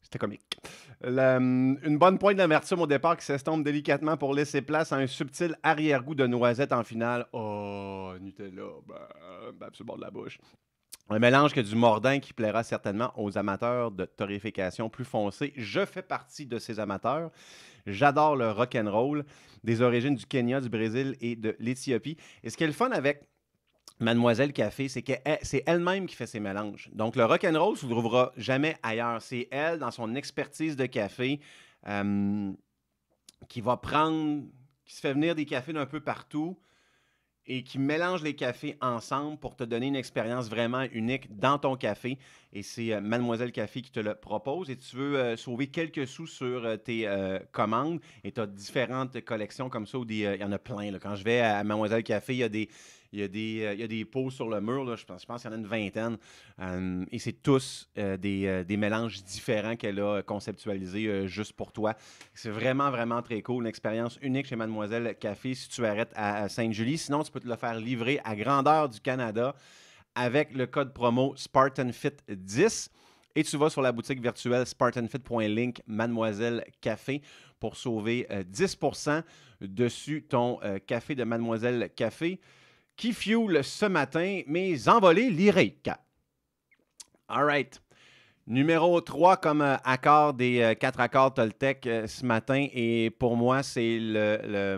C'était comique. Hum, une bonne pointe d'amertume au départ qui s'estompe délicatement pour laisser place à un subtil arrière-goût de noisette en finale. Oh, Nutella, ben, ben bord de la bouche. Un mélange que du mordant qui plaira certainement aux amateurs de torréfication plus foncée. Je fais partie de ces amateurs. J'adore le rock and roll des origines du Kenya, du Brésil et de l'Éthiopie. Et ce qui est le fun avec Mademoiselle Café, c'est que c'est elle-même qui fait ses mélanges. Donc le rock and roll, se trouvera jamais ailleurs. C'est elle dans son expertise de café euh, qui va prendre, qui se fait venir des cafés d'un peu partout et qui mélange les cafés ensemble pour te donner une expérience vraiment unique dans ton café. Et c'est euh, Mademoiselle Café qui te le propose. Et tu veux euh, sauver quelques sous sur euh, tes commandes. Et tu as différentes collections comme ça. il y en a plein. Quand je vais à Mademoiselle Café, il y a des il y a des, euh, des pots sur le mur, je pense, qu'il y en a une vingtaine. Euh, et c'est tous euh, des, mélanges différents qu'elle a conceptualisés juste pour toi. C'est vraiment, vraiment très cool. Une expérience unique chez Mademoiselle Café si tu arrêtes à, à Sainte-Julie. Sinon, tu peux te le faire livrer à grandeur du Canada avec le code promo SpartanFit10 et tu vas sur la boutique virtuelle spartanfit.link Mademoiselle Café pour sauver 10% dessus ton café de Mademoiselle Café qui fuel ce matin mais envolé lyriques. All right. Numéro 3 comme euh, accord des euh, quatre accords Toltec euh, ce matin. Et pour moi, c'est le,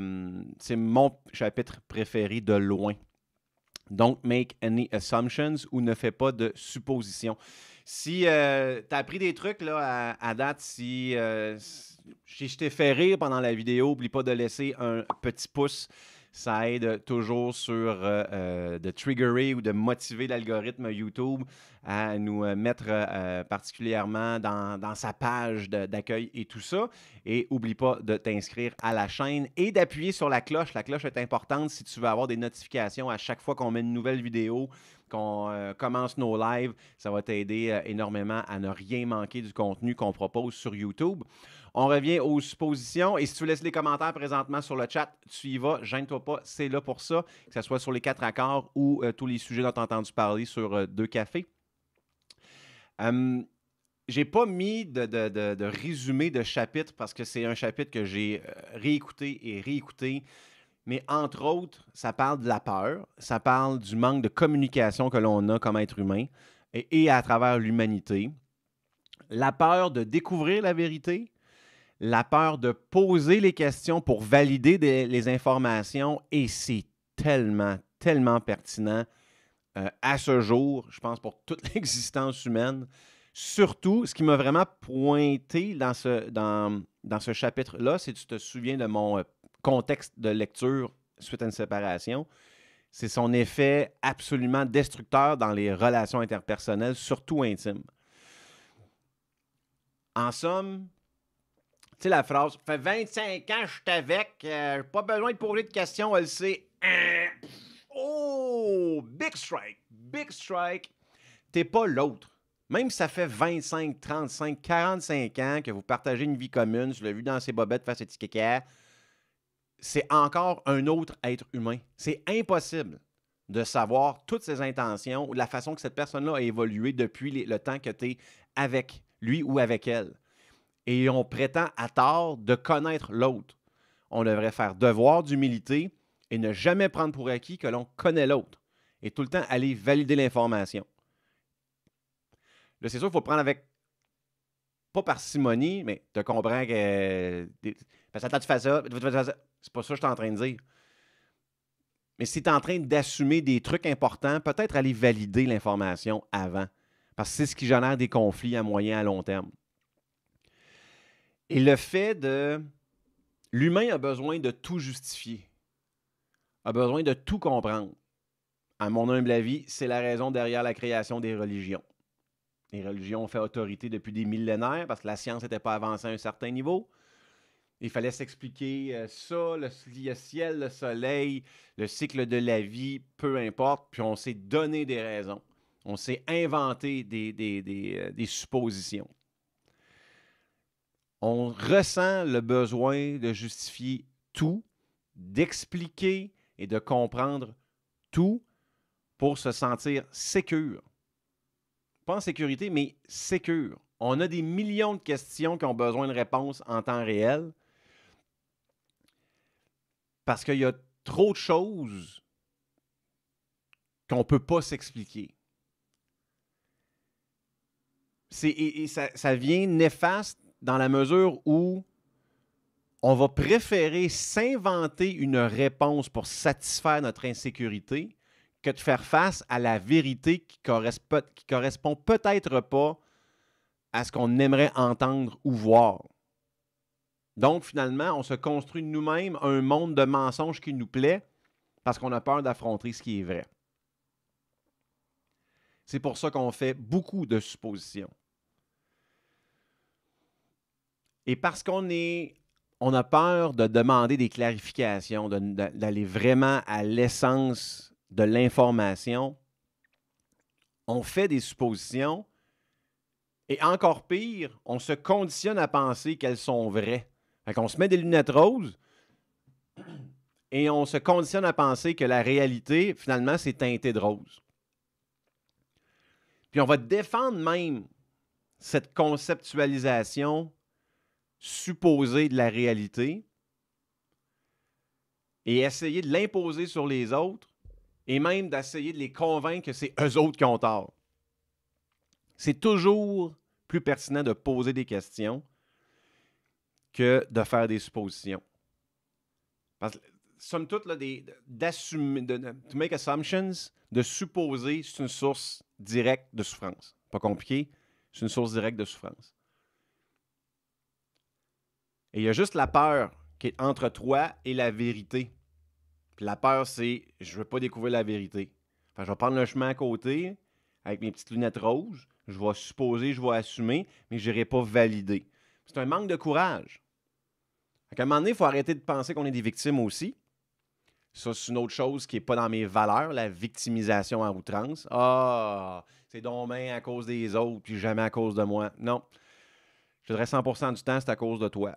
mon chapitre préféré de loin. Don't make any assumptions ou ne fais pas de suppositions. Si tu as appris des trucs là, à, date, si, si je t'ai fait rire pendant la vidéo, n'oublie pas de laisser un petit pouce. Ça aide toujours sur euh, euh, de triggerer ou de motiver l'algorithme YouTube à nous euh, mettre particulièrement dans, sa page d'accueil et tout ça. Et n'oublie pas de t'inscrire à la chaîne et d'appuyer sur la cloche. La cloche est importante si tu veux avoir des notifications à chaque fois qu'on met une nouvelle vidéo, qu'on commence nos lives. Ça va t'aider énormément à ne rien manquer du contenu qu'on propose sur YouTube. On revient aux suppositions. Et si tu laisses les commentaires présentement sur le chat, tu y vas. Gêne-toi pas. C'est là pour ça, que ce soit sur les quatre accords ou euh, tous les sujets dont tu as entendu parler sur euh, deux cafés. Je hum, j'ai pas mis de, résumé de chapitre parce que c'est un chapitre que j'ai euh, réécouté et réécouté. Mais entre autres, ça parle de la peur, ça parle du manque de communication que l'on a comme être humain et à travers l'humanité. La peur de découvrir la vérité, la peur de poser les questions pour valider les informations et c'est tellement, tellement pertinent euh, à ce jour, je pense pour toute l'existence humaine. Surtout, ce qui m'a vraiment pointé dans ce, chapitre-là, si tu te souviens de mon euh, contexte de lecture suite à une séparation, c'est son effet absolument destructeur dans les relations interpersonnelles, surtout intimes. En somme, tu sais, la phrase, fait 25 ans, je suis avec, n'ai euh, pas besoin de poser de questions, elle sait. Hein? oh, big strike, big strike. T'es pas l'autre. Même si ça fait 25, 35, 45 ans que vous partagez une vie commune, je l'ai vu dans ses bobettes face à Tikeka, c'est encore un autre être humain. C'est impossible de savoir toutes ses intentions ou la façon que cette personne-là a évolué depuis le temps que tu es avec lui ou avec elle et on prétend à tort de connaître l'autre. On devrait faire devoir d'humilité et ne jamais prendre pour acquis que l'on connaît l'autre et tout le temps aller valider l'information. Là, c'est sûr qu'il faut prendre avec, pas par parcimonie, mais tu comprends que. Euh, parce que attends, tu fais ça, tu ça. C'est pas ça que je suis en train de dire. Mais si tu es en train d'assumer des trucs importants, peut-être aller valider l'information avant. Parce que c'est ce qui génère des conflits à moyen et à long terme. Et le fait de. L'humain a besoin de tout justifier, a besoin de tout comprendre. À mon humble avis, c'est la raison derrière la création des religions. Les religions ont fait autorité depuis des millénaires parce que la science n'était pas avancée à un certain niveau. Il fallait s'expliquer euh, ça, le, ciel, le soleil, le cycle de la vie, peu importe. Puis on s'est donné des raisons. On s'est inventé des, des euh, suppositions on ressent le besoin de justifier tout, d'expliquer et de comprendre tout pour se sentir sécure. Pas en sécurité, mais sécure. On a des millions de questions qui ont besoin de réponses en temps réel parce qu'il y a trop de choses qu'on ne peut pas s'expliquer. Et, ça, ça vient néfaste dans la mesure où on va préférer s'inventer une réponse pour satisfaire notre insécurité que de faire face à la vérité qui correspond, correspond peut-être pas à ce qu'on aimerait entendre ou voir. Donc, finalement, on se construit nous-mêmes un monde de mensonges qui nous plaît parce qu'on a peur d'affronter ce qui est vrai. C'est pour ça qu'on fait beaucoup de suppositions. Et parce qu'on est on a peur de demander des clarifications, d'aller vraiment à l'essence de l'information. On fait des suppositions et encore pire, on se conditionne à penser qu'elles sont vraies. On se met des lunettes roses et on se conditionne à penser que la réalité, finalement, c'est teintée de rose. Puis on va défendre même cette conceptualisation supposer de la réalité et essayer de l'imposer sur les autres et même d'essayer de les convaincre que c'est eux autres qui ont tort. C'est toujours plus pertinent de poser des questions que de faire des suppositions. Parce que, somme toute, d'assumer, de, to make assumptions, de supposer, c'est une source directe de souffrance. Pas compliqué, c'est une source directe de souffrance il y a juste la peur qui est entre toi et la vérité. la peur, c'est je ne veux pas découvrir la vérité. je vais prendre le chemin à côté avec mes petites lunettes roses. Je vais supposer, je vais assumer, mais je n'irai pas valider. C'est un manque de courage. À un moment donné, il faut arrêter de penser qu'on est des victimes aussi. Ça, c'est une autre chose qui n'est pas dans mes valeurs, la victimisation en outrance. Ah, c'est dommage à cause des autres, puis jamais à cause de moi. Non. Je dirais 100 du temps, c'est à cause de toi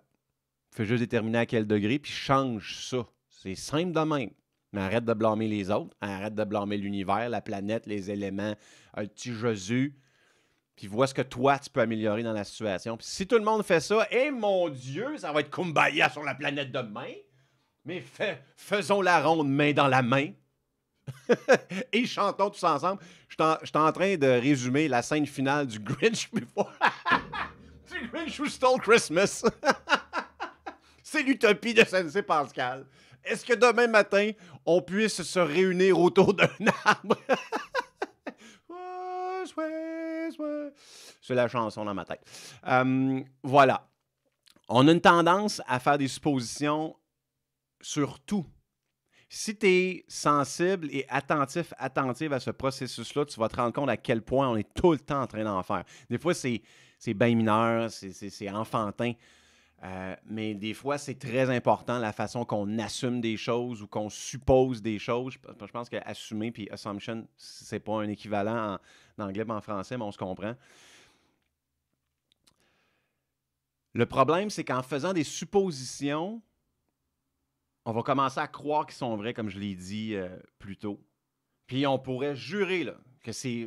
fais juste déterminer à quel degré, puis change ça. C'est simple de même. Mais arrête de blâmer les autres, arrête de blâmer l'univers, la planète, les éléments, un petit Jésus. Puis vois ce que toi, tu peux améliorer dans la situation. Puis si tout le monde fait ça, eh mon Dieu, ça va être kumbaya sur la planète demain. Mais faisons la ronde main dans la main. et chantons tous ensemble. Je suis en train de résumer la scène finale du Grinch before... du Grinch Who Stole Christmas. C'est l'utopie de Sensei Pascal. Est-ce que demain matin, on puisse se réunir autour d'un arbre? C'est la chanson dans ma tête. Euh, voilà. On a une tendance à faire des suppositions sur tout. Si tu es sensible et attentif, attentive à ce processus-là, tu vas te rendre compte à quel point on est tout le temps en train d'en faire. Des fois, c'est bien mineur, c'est enfantin. Euh, mais des fois, c'est très important la façon qu'on assume des choses ou qu'on suppose des choses. Je, pense que assumer puis assumption, c'est pas un équivalent en, anglais mais en français, mais on se comprend. Le problème, c'est qu'en faisant des suppositions, on va commencer à croire qu'ils sont vrais, comme je l'ai dit euh, plus tôt. Puis on pourrait jurer là, que c'est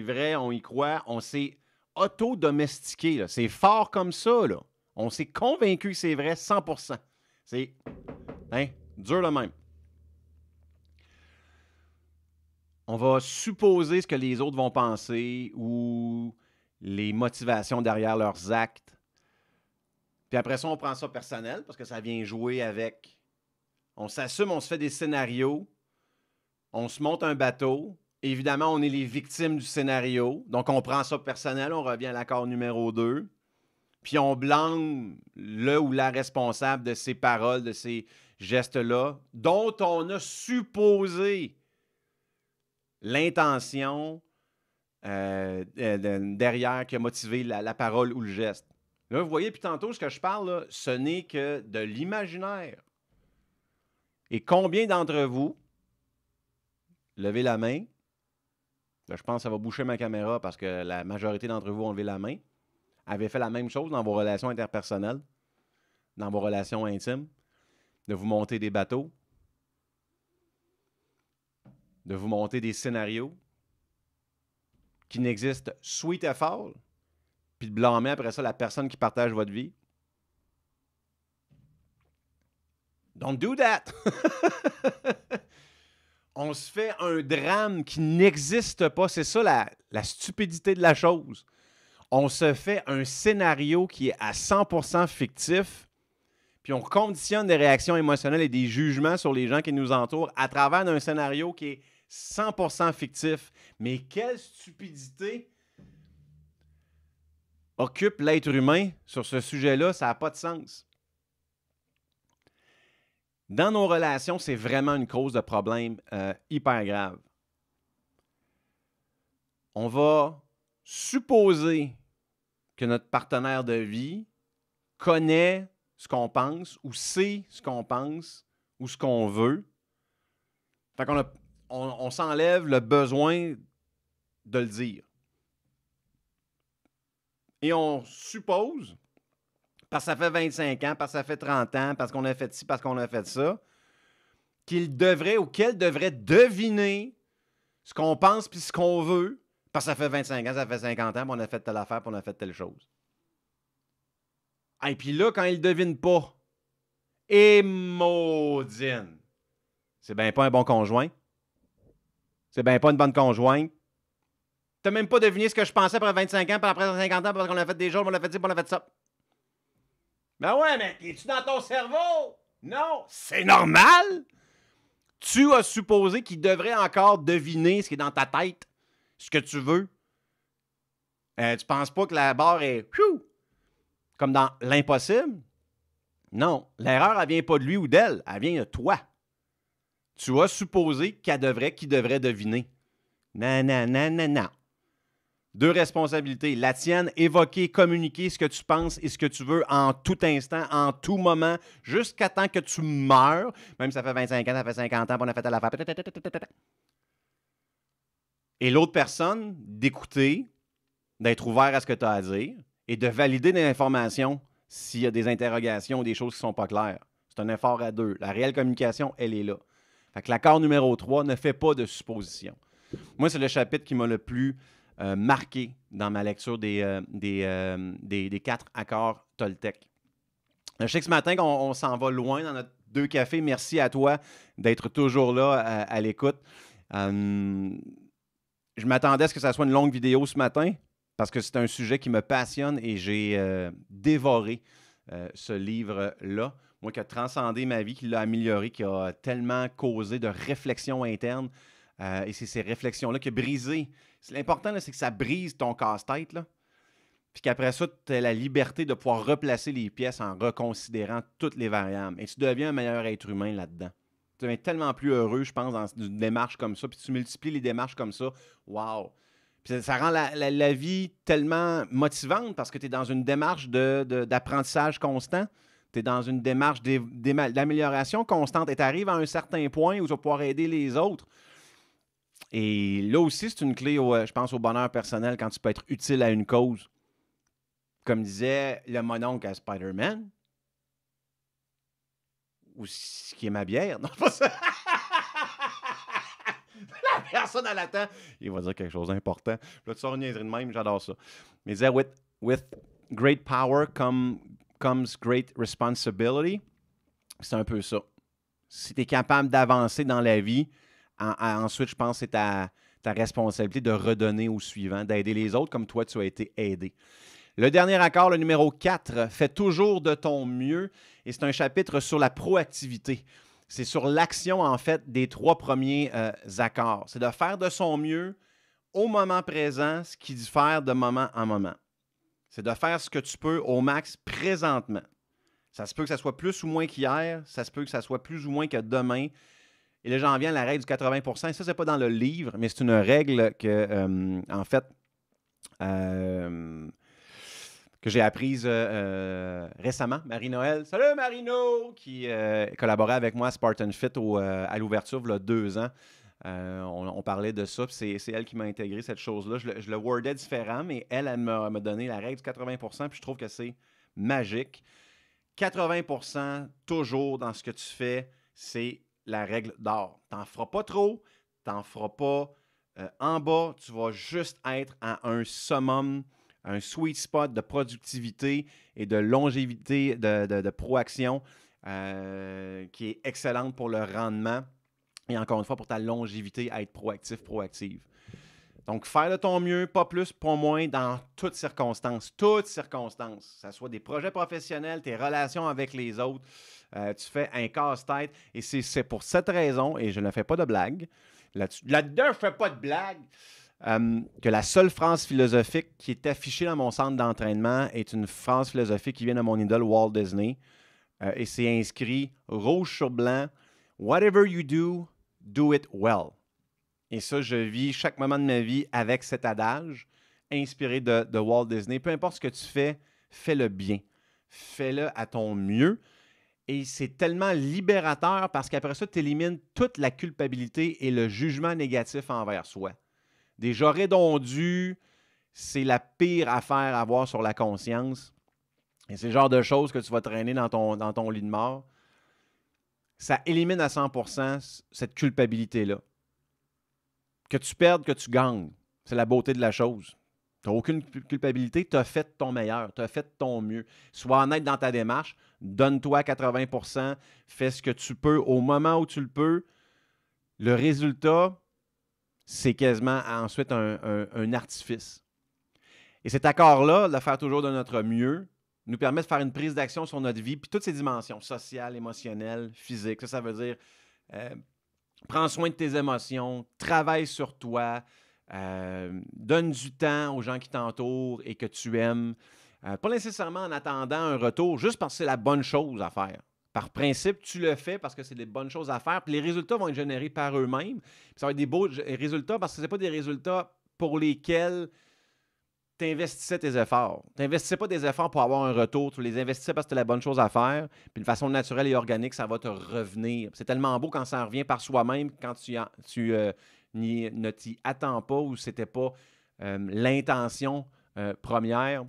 vrai, on y croit, on s'est auto-domestiqué. C'est fort comme ça. Là. On s'est convaincu que c'est vrai 100%. C'est hein, dur le même. On va supposer ce que les autres vont penser ou les motivations derrière leurs actes. Puis après ça, on prend ça personnel parce que ça vient jouer avec. On s'assume, on se fait des scénarios, on se monte un bateau. Évidemment, on est les victimes du scénario. Donc, on prend ça personnel, on revient à l'accord numéro 2 puis on blâme le ou la responsable de ces paroles, de ces gestes-là, dont on a supposé l'intention euh, euh, derrière qui a motivé la, parole ou le geste. Là, vous voyez, puis tantôt, ce que je parle, ce n'est que de l'imaginaire. Et combien d'entre vous, levez la main, je pense que ça va boucher ma caméra parce que la majorité d'entre vous ont levé la main, avez fait la même chose dans vos relations interpersonnelles, dans vos relations intimes, de vous monter des bateaux, de vous monter des scénarios qui n'existent sweet et foul, puis de blâmer après ça la personne qui partage votre vie. Don't do that! On se fait un drame qui n'existe pas. C'est ça la stupidité de la chose on se fait un scénario qui est à 100% fictif, puis on conditionne des réactions émotionnelles et des jugements sur les gens qui nous entourent à travers un scénario qui est 100% fictif. Mais quelle stupidité occupe l'être humain sur ce sujet-là, ça n'a pas de sens. Dans nos relations, c'est vraiment une cause de problème euh, hyper grave. On va supposer que notre partenaire de vie connaît ce qu'on pense ou sait ce qu'on pense ou ce qu'on veut. Fait qu'on on, s'enlève le besoin de le dire. Et on suppose, parce que ça fait 25 ans, parce que ça fait 30 ans, parce qu'on a fait ci, parce qu'on a fait ça, qu'il devrait ou qu'elle devrait deviner ce qu'on pense puis ce qu'on veut parce que ça fait 25 ans, ça fait 50 ans, puis on a fait telle affaire, puis on a fait telle chose. Et puis là, quand il ne devinent pas, et c'est bien pas un bon conjoint. C'est bien pas une bonne conjointe. T'as même pas deviné ce que je pensais après 25 ans, puis après 50 ans, parce qu'on a fait des jours, on a fait ci, on a fait ça. Ben ouais, mais es-tu dans ton cerveau? Non, c'est normal! Tu as supposé qu'il devrait encore deviner ce qui est dans ta tête ce que tu veux. Euh, tu penses pas que la barre est comme dans l'impossible? Non, l'erreur, elle vient pas de lui ou d'elle, elle vient de toi. Tu as supposé qu'elle devrait, qu'il devrait deviner. Non, non, non, non, non. Deux responsabilités. La tienne, évoquer, communiquer ce que tu penses et ce que tu veux en tout instant, en tout moment, jusqu'à temps que tu meurs. Même si ça fait 25 ans, ça fait 50 ans, on a fait à la et l'autre personne d'écouter, d'être ouvert à ce que tu as à dire et de valider des informations s'il y a des interrogations ou des choses qui ne sont pas claires. C'est un effort à deux. La réelle communication, elle est là. Fait que l'accord numéro 3 ne fait pas de supposition. Moi, c'est le chapitre qui m'a le plus euh, marqué dans ma lecture euh, euh, des, des, quatre accords Toltec. Je sais que ce matin, on, s'en va loin dans notre deux cafés. Merci à toi d'être toujours là à, l'écoute je m'attendais à ce que ça soit une longue vidéo ce matin parce que c'est un sujet qui me passionne et j'ai euh, dévoré euh, ce livre-là. Moi qui a transcendé ma vie, qui l'a amélioré, qui a tellement causé de réflexions internes. Euh, et c'est ces réflexions-là qui a brisé. L'important, c'est que ça brise ton casse-tête. Puis qu'après ça, tu as la liberté de pouvoir replacer les pièces en reconsidérant toutes les variables. Et tu deviens un meilleur être humain là-dedans tu tellement plus heureux, je pense, dans une démarche comme ça. Puis tu multiplies les démarches comme ça. Waouh! Puis, ça, rend la, vie tellement motivante parce que tu es dans une démarche d'apprentissage de, constant. Tu es dans une démarche d'amélioration constante et tu arrives à un certain point où tu vas pouvoir aider les autres. Et là aussi, c'est une clé, euh, je pense, au bonheur personnel quand tu peux être utile à une cause. Comme disait le mononcle à Spider-Man, ou ce qui est ma bière. Non, pas ça. la personne, à attend. Il va dire quelque chose d'important. Là, tu sors une niaiserie de même, j'adore ça. Mais il with, with great power comes great responsibility. C'est un peu ça. Si tu es capable d'avancer dans la vie, ensuite, je pense que c'est ta, ta responsabilité de redonner au suivant, d'aider les autres comme toi, tu as été aidé. Le dernier accord, le numéro 4, fait toujours de ton mieux et c'est un chapitre sur la proactivité. C'est sur l'action, en fait, des trois premiers euh, accords. C'est de faire de son mieux au moment présent, ce qui diffère de moment en moment. C'est de faire ce que tu peux au max présentement. Ça se peut que ça soit plus ou moins qu'hier, ça se peut que ça soit plus ou moins que demain. Et là, j'en viens à la règle du 80 Ça, c'est pas dans le livre, mais c'est une règle que, euh, en fait, euh, que j'ai apprise euh, euh, récemment, Marie-Noël. Salut Marino, qui euh, collaborait avec moi à Spartan Fit à l'ouverture, il y a deux ans. On, parlait de ça, c'est elle qui m'a intégré cette chose-là. Je, le wordais différemment, mais elle, elle m'a donné la règle du 80 puis je trouve que c'est magique. 80 toujours dans ce que tu fais, c'est la règle d'or. T'en feras pas trop, t'en feras pas en bas, tu vas juste être à un summum un sweet spot de productivité et de longévité de, proaction euh, qui est excellente pour le rendement et encore une fois pour ta longévité à être proactif, proactive. Donc, faire de ton mieux, pas plus, pas moins, dans toutes circonstances. Toutes circonstances. Que ce soit des projets professionnels, tes relations avec les autres. Euh, tu fais un casse-tête. Et c'est pour cette raison, et je ne fais pas de blague, là Là-dedans, je ne fais pas de blague. Euh, que la seule phrase philosophique qui est affichée dans mon centre d'entraînement est une phrase philosophique qui vient de mon idole Walt Disney. Euh, et c'est inscrit rouge sur blanc Whatever you do, do it well. Et ça, je vis chaque moment de ma vie avec cet adage inspiré de, de Walt Disney. Peu importe ce que tu fais, fais-le bien. Fais-le à ton mieux. Et c'est tellement libérateur parce qu'après ça, tu élimines toute la culpabilité et le jugement négatif envers soi. Déjà j'aurais c'est la pire affaire à avoir sur la conscience. Et c'est le genre de choses que tu vas traîner dans ton, dans ton lit de mort. Ça élimine à 100% cette culpabilité-là. Que tu perdes, que tu gagnes. C'est la beauté de la chose. Tu n'as aucune culpabilité, tu as fait ton meilleur, tu as fait ton mieux. Sois honnête dans ta démarche, donne-toi 80 fais ce que tu peux au moment où tu le peux. Le résultat, c'est quasiment ensuite un, artifice. Et cet accord-là, de faire toujours de notre mieux, nous permet de faire une prise d'action sur notre vie, puis toutes ses dimensions, sociales, émotionnelles, physiques. Ça, ça veut dire euh, prends soin de tes émotions, travaille sur toi, euh, donne du temps aux gens qui t'entourent et que tu aimes. Euh, pas nécessairement en attendant un retour, juste parce que c'est la bonne chose à faire. Par principe, tu le fais parce que c'est des bonnes choses à faire. Puis les résultats vont être générés par eux-mêmes. ça va être des beaux résultats parce que ce pas des résultats pour lesquels tu investissais tes efforts. Tu n'investissais pas des efforts pour avoir un retour. Tu les investissais parce que c'était la bonne chose à faire. Puis de façon naturelle et organique, ça va te revenir. C'est tellement beau quand ça revient par soi-même, quand tu, tu euh, ne t'y attends pas ou c'était pas euh, l'intention euh, première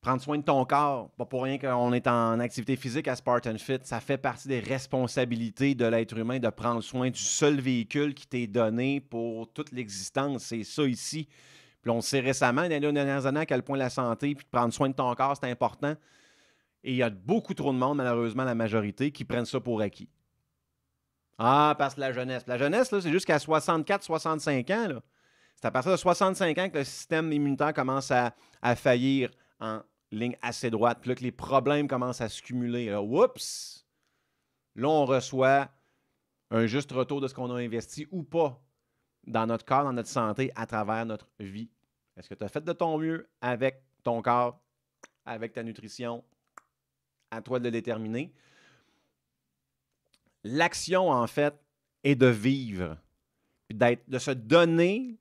prendre soin de ton corps, pas pour rien qu'on est en activité physique à Spartan Fit, ça fait partie des responsabilités de l'être humain de prendre soin du seul véhicule qui t'est donné pour toute l'existence. C'est ça ici. Puis on sait récemment, dans les dernières années, à quel point la santé, puis prendre soin de ton corps, c'est important. Et il y a beaucoup trop de monde, malheureusement, la majorité, qui prennent ça pour acquis. Ah, parce la jeunesse. La jeunesse, c'est jusqu'à 64, 65 ans. C'est à partir de 65 ans que le système immunitaire commence à, à faillir, en ligne assez droite. Puis là, que les problèmes commencent à se cumuler. Là, oups! Là, on reçoit un juste retour de ce qu'on a investi ou pas dans notre corps, dans notre santé, à travers notre vie. Est-ce que tu as fait de ton mieux avec ton corps, avec ta nutrition? À toi de le déterminer. L'action, en fait, est de vivre, d'être, de se donner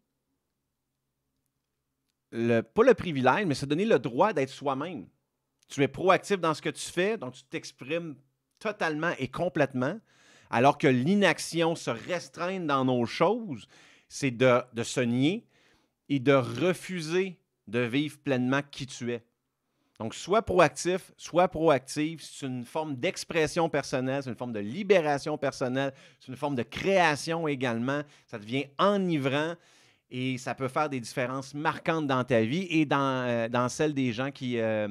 le, pas le privilège, mais se donner le droit d'être soi-même. Tu es proactif dans ce que tu fais, donc tu t'exprimes totalement et complètement, alors que l'inaction, se restreint dans nos choses, c'est de, se nier et de refuser de vivre pleinement qui tu es. Donc, sois proactif, sois proactive. C'est une forme d'expression personnelle, c'est une forme de libération personnelle, c'est une forme de création également. Ça devient enivrant et ça peut faire des différences marquantes dans ta vie et dans, euh, dans celle des gens qui, euh,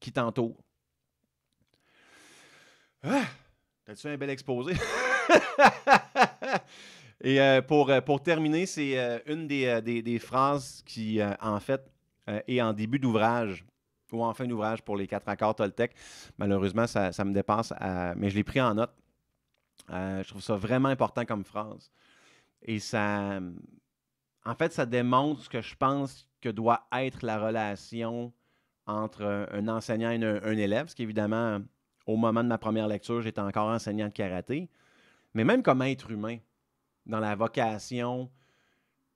qui t'entourent. Ah! T'as-tu un bel exposé? et euh, pour, pour terminer, c'est une des, des, phrases qui, en fait, est en début d'ouvrage ou en fin d'ouvrage pour les quatre accords Toltec. Malheureusement, ça, ça me dépasse, mais je l'ai pris en note. je trouve ça vraiment important comme phrase. Et ça, en fait, ça démontre ce que je pense que doit être la relation entre un enseignant et un, élève élève, parce qu'évidemment, au moment de ma première lecture, j'étais encore enseignant de karaté, mais même comme être humain, dans la vocation,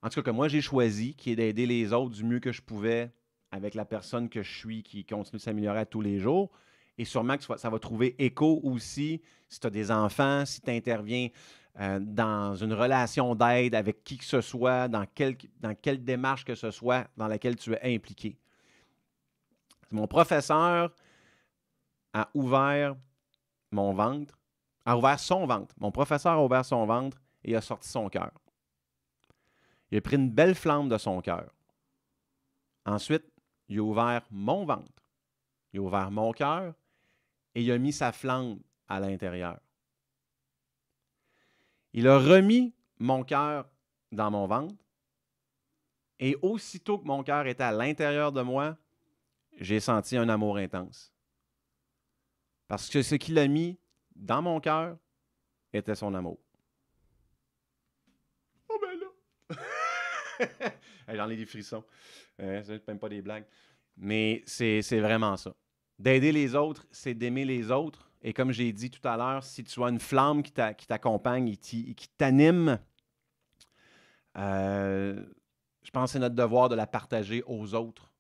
en tout cas que moi j'ai choisi, qui est d'aider les autres du mieux que je pouvais avec la personne que je suis, qui continue de s'améliorer à tous les jours. Et sûrement que ça va trouver écho aussi si tu as des enfants, si tu interviens euh, dans une relation d'aide avec qui que ce soit, dans, dans quelle démarche que ce soit dans laquelle tu es impliqué. Mon professeur a ouvert mon ventre, a ouvert son ventre. Mon professeur a ouvert son ventre et a sorti son cœur. Il a pris une belle flamme de son cœur. Ensuite, il a ouvert mon ventre. Il a ouvert mon cœur et il a mis sa flamme à l'intérieur. Il a remis mon cœur dans mon ventre. Et aussitôt que mon cœur était à l'intérieur de moi, j'ai senti un amour intense. Parce que ce qu'il a mis dans mon cœur était son amour. Oh ben là! J'en ai des frissons. Euh, c'est même pas des blagues. Mais c'est vraiment ça. D'aider les autres, c'est d'aimer les autres. Et comme j'ai dit tout à l'heure, si tu as une flamme qui t'accompagne et qui t'anime, euh, je pense que c'est notre devoir de la partager aux autres.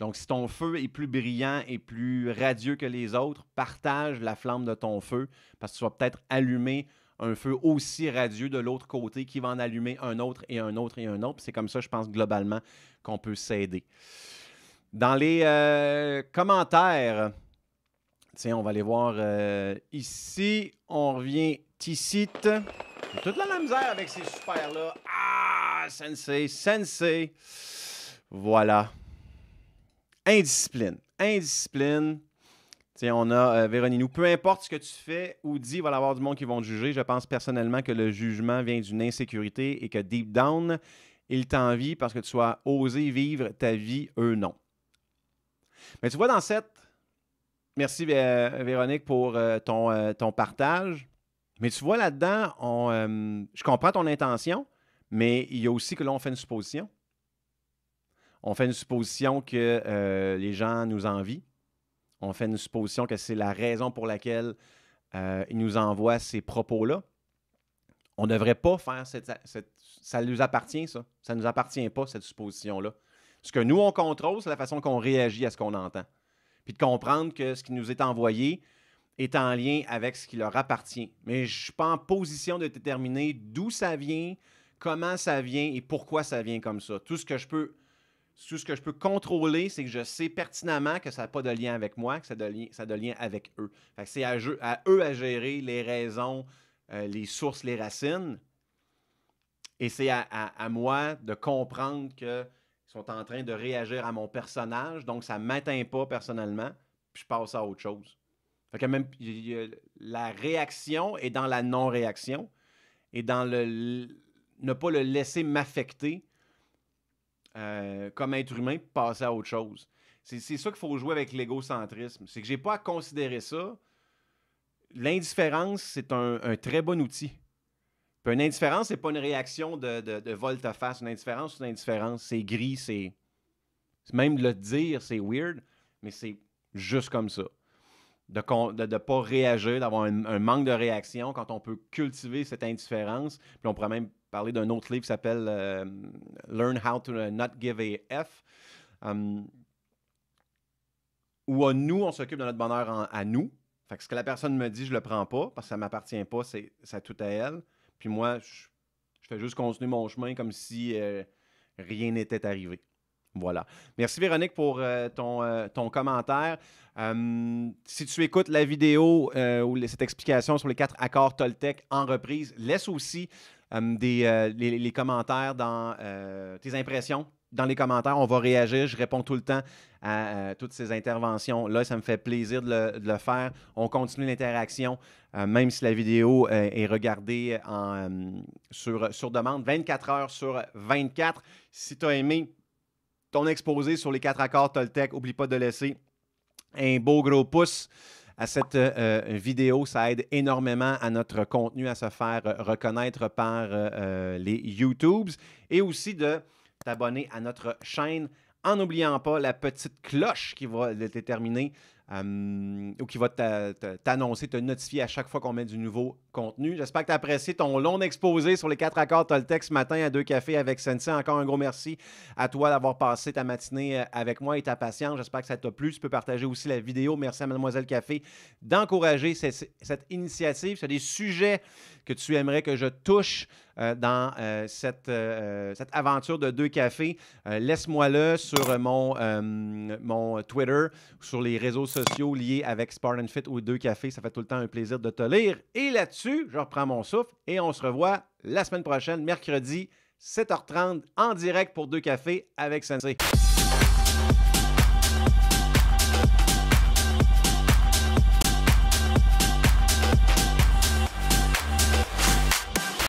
Donc, si ton feu est plus brillant et plus radieux que les autres, partage la flamme de ton feu parce que tu vas peut-être allumer un feu aussi radieux de l'autre côté qui va en allumer un autre et un autre et un autre. C'est comme ça, je pense, globalement, qu'on peut s'aider. Dans les euh, commentaires, Tiens, on va aller voir euh, ici. On revient Ticite. J'ai toute la misère avec ces super-là. Ah, Sensei, Sensei. Voilà. Indiscipline. Indiscipline. Tiens, on a euh, Véronique. Peu importe ce que tu fais ou dis, il va y avoir du monde qui vont te juger. Je pense personnellement que le jugement vient d'une insécurité et que deep down, il t'envie parce que tu as osé vivre ta vie, eux non. Mais tu vois, dans cette Merci, euh, Véronique, pour euh, ton, euh, ton partage. Mais tu vois, là-dedans, je comprends ton intention, mais il y a aussi que là, on fait une supposition. On fait une supposition que les gens nous envient. On fait une supposition que c'est la raison pour laquelle ils nous envoient ces propos-là. On ne devrait pas faire cette, cette, Ça nous appartient, ça. Ça ne nous appartient pas, cette supposition-là. Ce que nous, on contrôle, c'est la façon qu'on réagit à ce qu'on entend puis de comprendre que ce qui nous est envoyé est en lien avec ce qui leur appartient. Mais je ne suis pas en position de déterminer d'où ça vient, comment ça vient et pourquoi ça vient comme ça. Tout ce que je peux, tout ce que je peux contrôler, c'est que je sais pertinemment que ça n'a pas de lien avec moi, que ça a de lien, ça a lien avec eux. c'est à, eux à gérer les raisons, euh, les sources, les racines. Et c'est à, moi de comprendre que sont en train de réagir à mon personnage, donc ça ne m'atteint pas personnellement, puis je passe à autre chose. même la réaction est dans la non-réaction et dans le ne pas le laisser m'affecter euh, comme être humain, passer à autre chose. C'est ça qu'il faut jouer avec l'égocentrisme. C'est que j'ai pas à considérer ça. L'indifférence, c'est un très bon outil une indifférence, c'est pas une réaction de, de, de volte-face. Une indifférence, une indifférence. C'est gris, c'est. Même de le dire, c'est weird, mais c'est juste comme ça. De ne pas réagir, d'avoir un, manque de réaction quand on peut cultiver cette indifférence. Puis on pourrait même parler d'un autre livre qui s'appelle euh, Learn How to Not Give a F. Hum, où à nous, on s'occupe de notre bonheur à nous. Fait que ce que la personne me dit, je le prends pas parce que ça m'appartient pas, c'est tout à elle. Puis moi, je, fais juste continuer mon chemin comme si euh, rien n'était arrivé. Voilà. Merci Véronique pour euh, euh, ton, commentaire. Hum, si tu écoutes la vidéo ou cette explication sur les quatre accords Toltec en reprise, laisse aussi hum, les, commentaires dans tes impressions. Dans les commentaires, on va réagir. Je réponds tout le temps à toutes ces interventions. Là, ça me fait plaisir de le faire. On continue l'interaction. Euh, même si la vidéo euh, est regardée euh, sur, demande, 24 heures sur 24. Si tu as aimé ton exposé sur les quatre accords Toltec, n'oublie pas de laisser un beau gros pouce à cette vidéo. Ça aide énormément à notre contenu à se faire reconnaître par les YouTubes et aussi de t'abonner à notre chaîne en n'oubliant pas la petite cloche qui va déterminer euh, ou qui va t'annoncer, te notifier à chaque fois qu'on met du nouveau contenu. J'espère que tu as apprécié ton long exposé sur les quatre accords Toltec ce matin à deux cafés avec Sensei. Encore un gros merci à toi d'avoir passé ta matinée euh, avec moi et ta patience. J'espère que ça t'a plu. Tu peux partager aussi la vidéo. Merci à Mademoiselle Café d'encourager cette, cette initiative. C'est des sujets que tu aimerais que je touche euh, dans euh, cette, euh, cette, aventure de deux cafés, laisse-moi-le sur mon, mon Twitter, sur les réseaux sociaux liés avec Spartan Fit ou deux cafés. Ça fait tout le temps un plaisir de te lire. Et là-dessus, je reprends mon souffle et on se revoit la semaine prochaine, mercredi, 7h30, en direct pour deux cafés avec Sensei.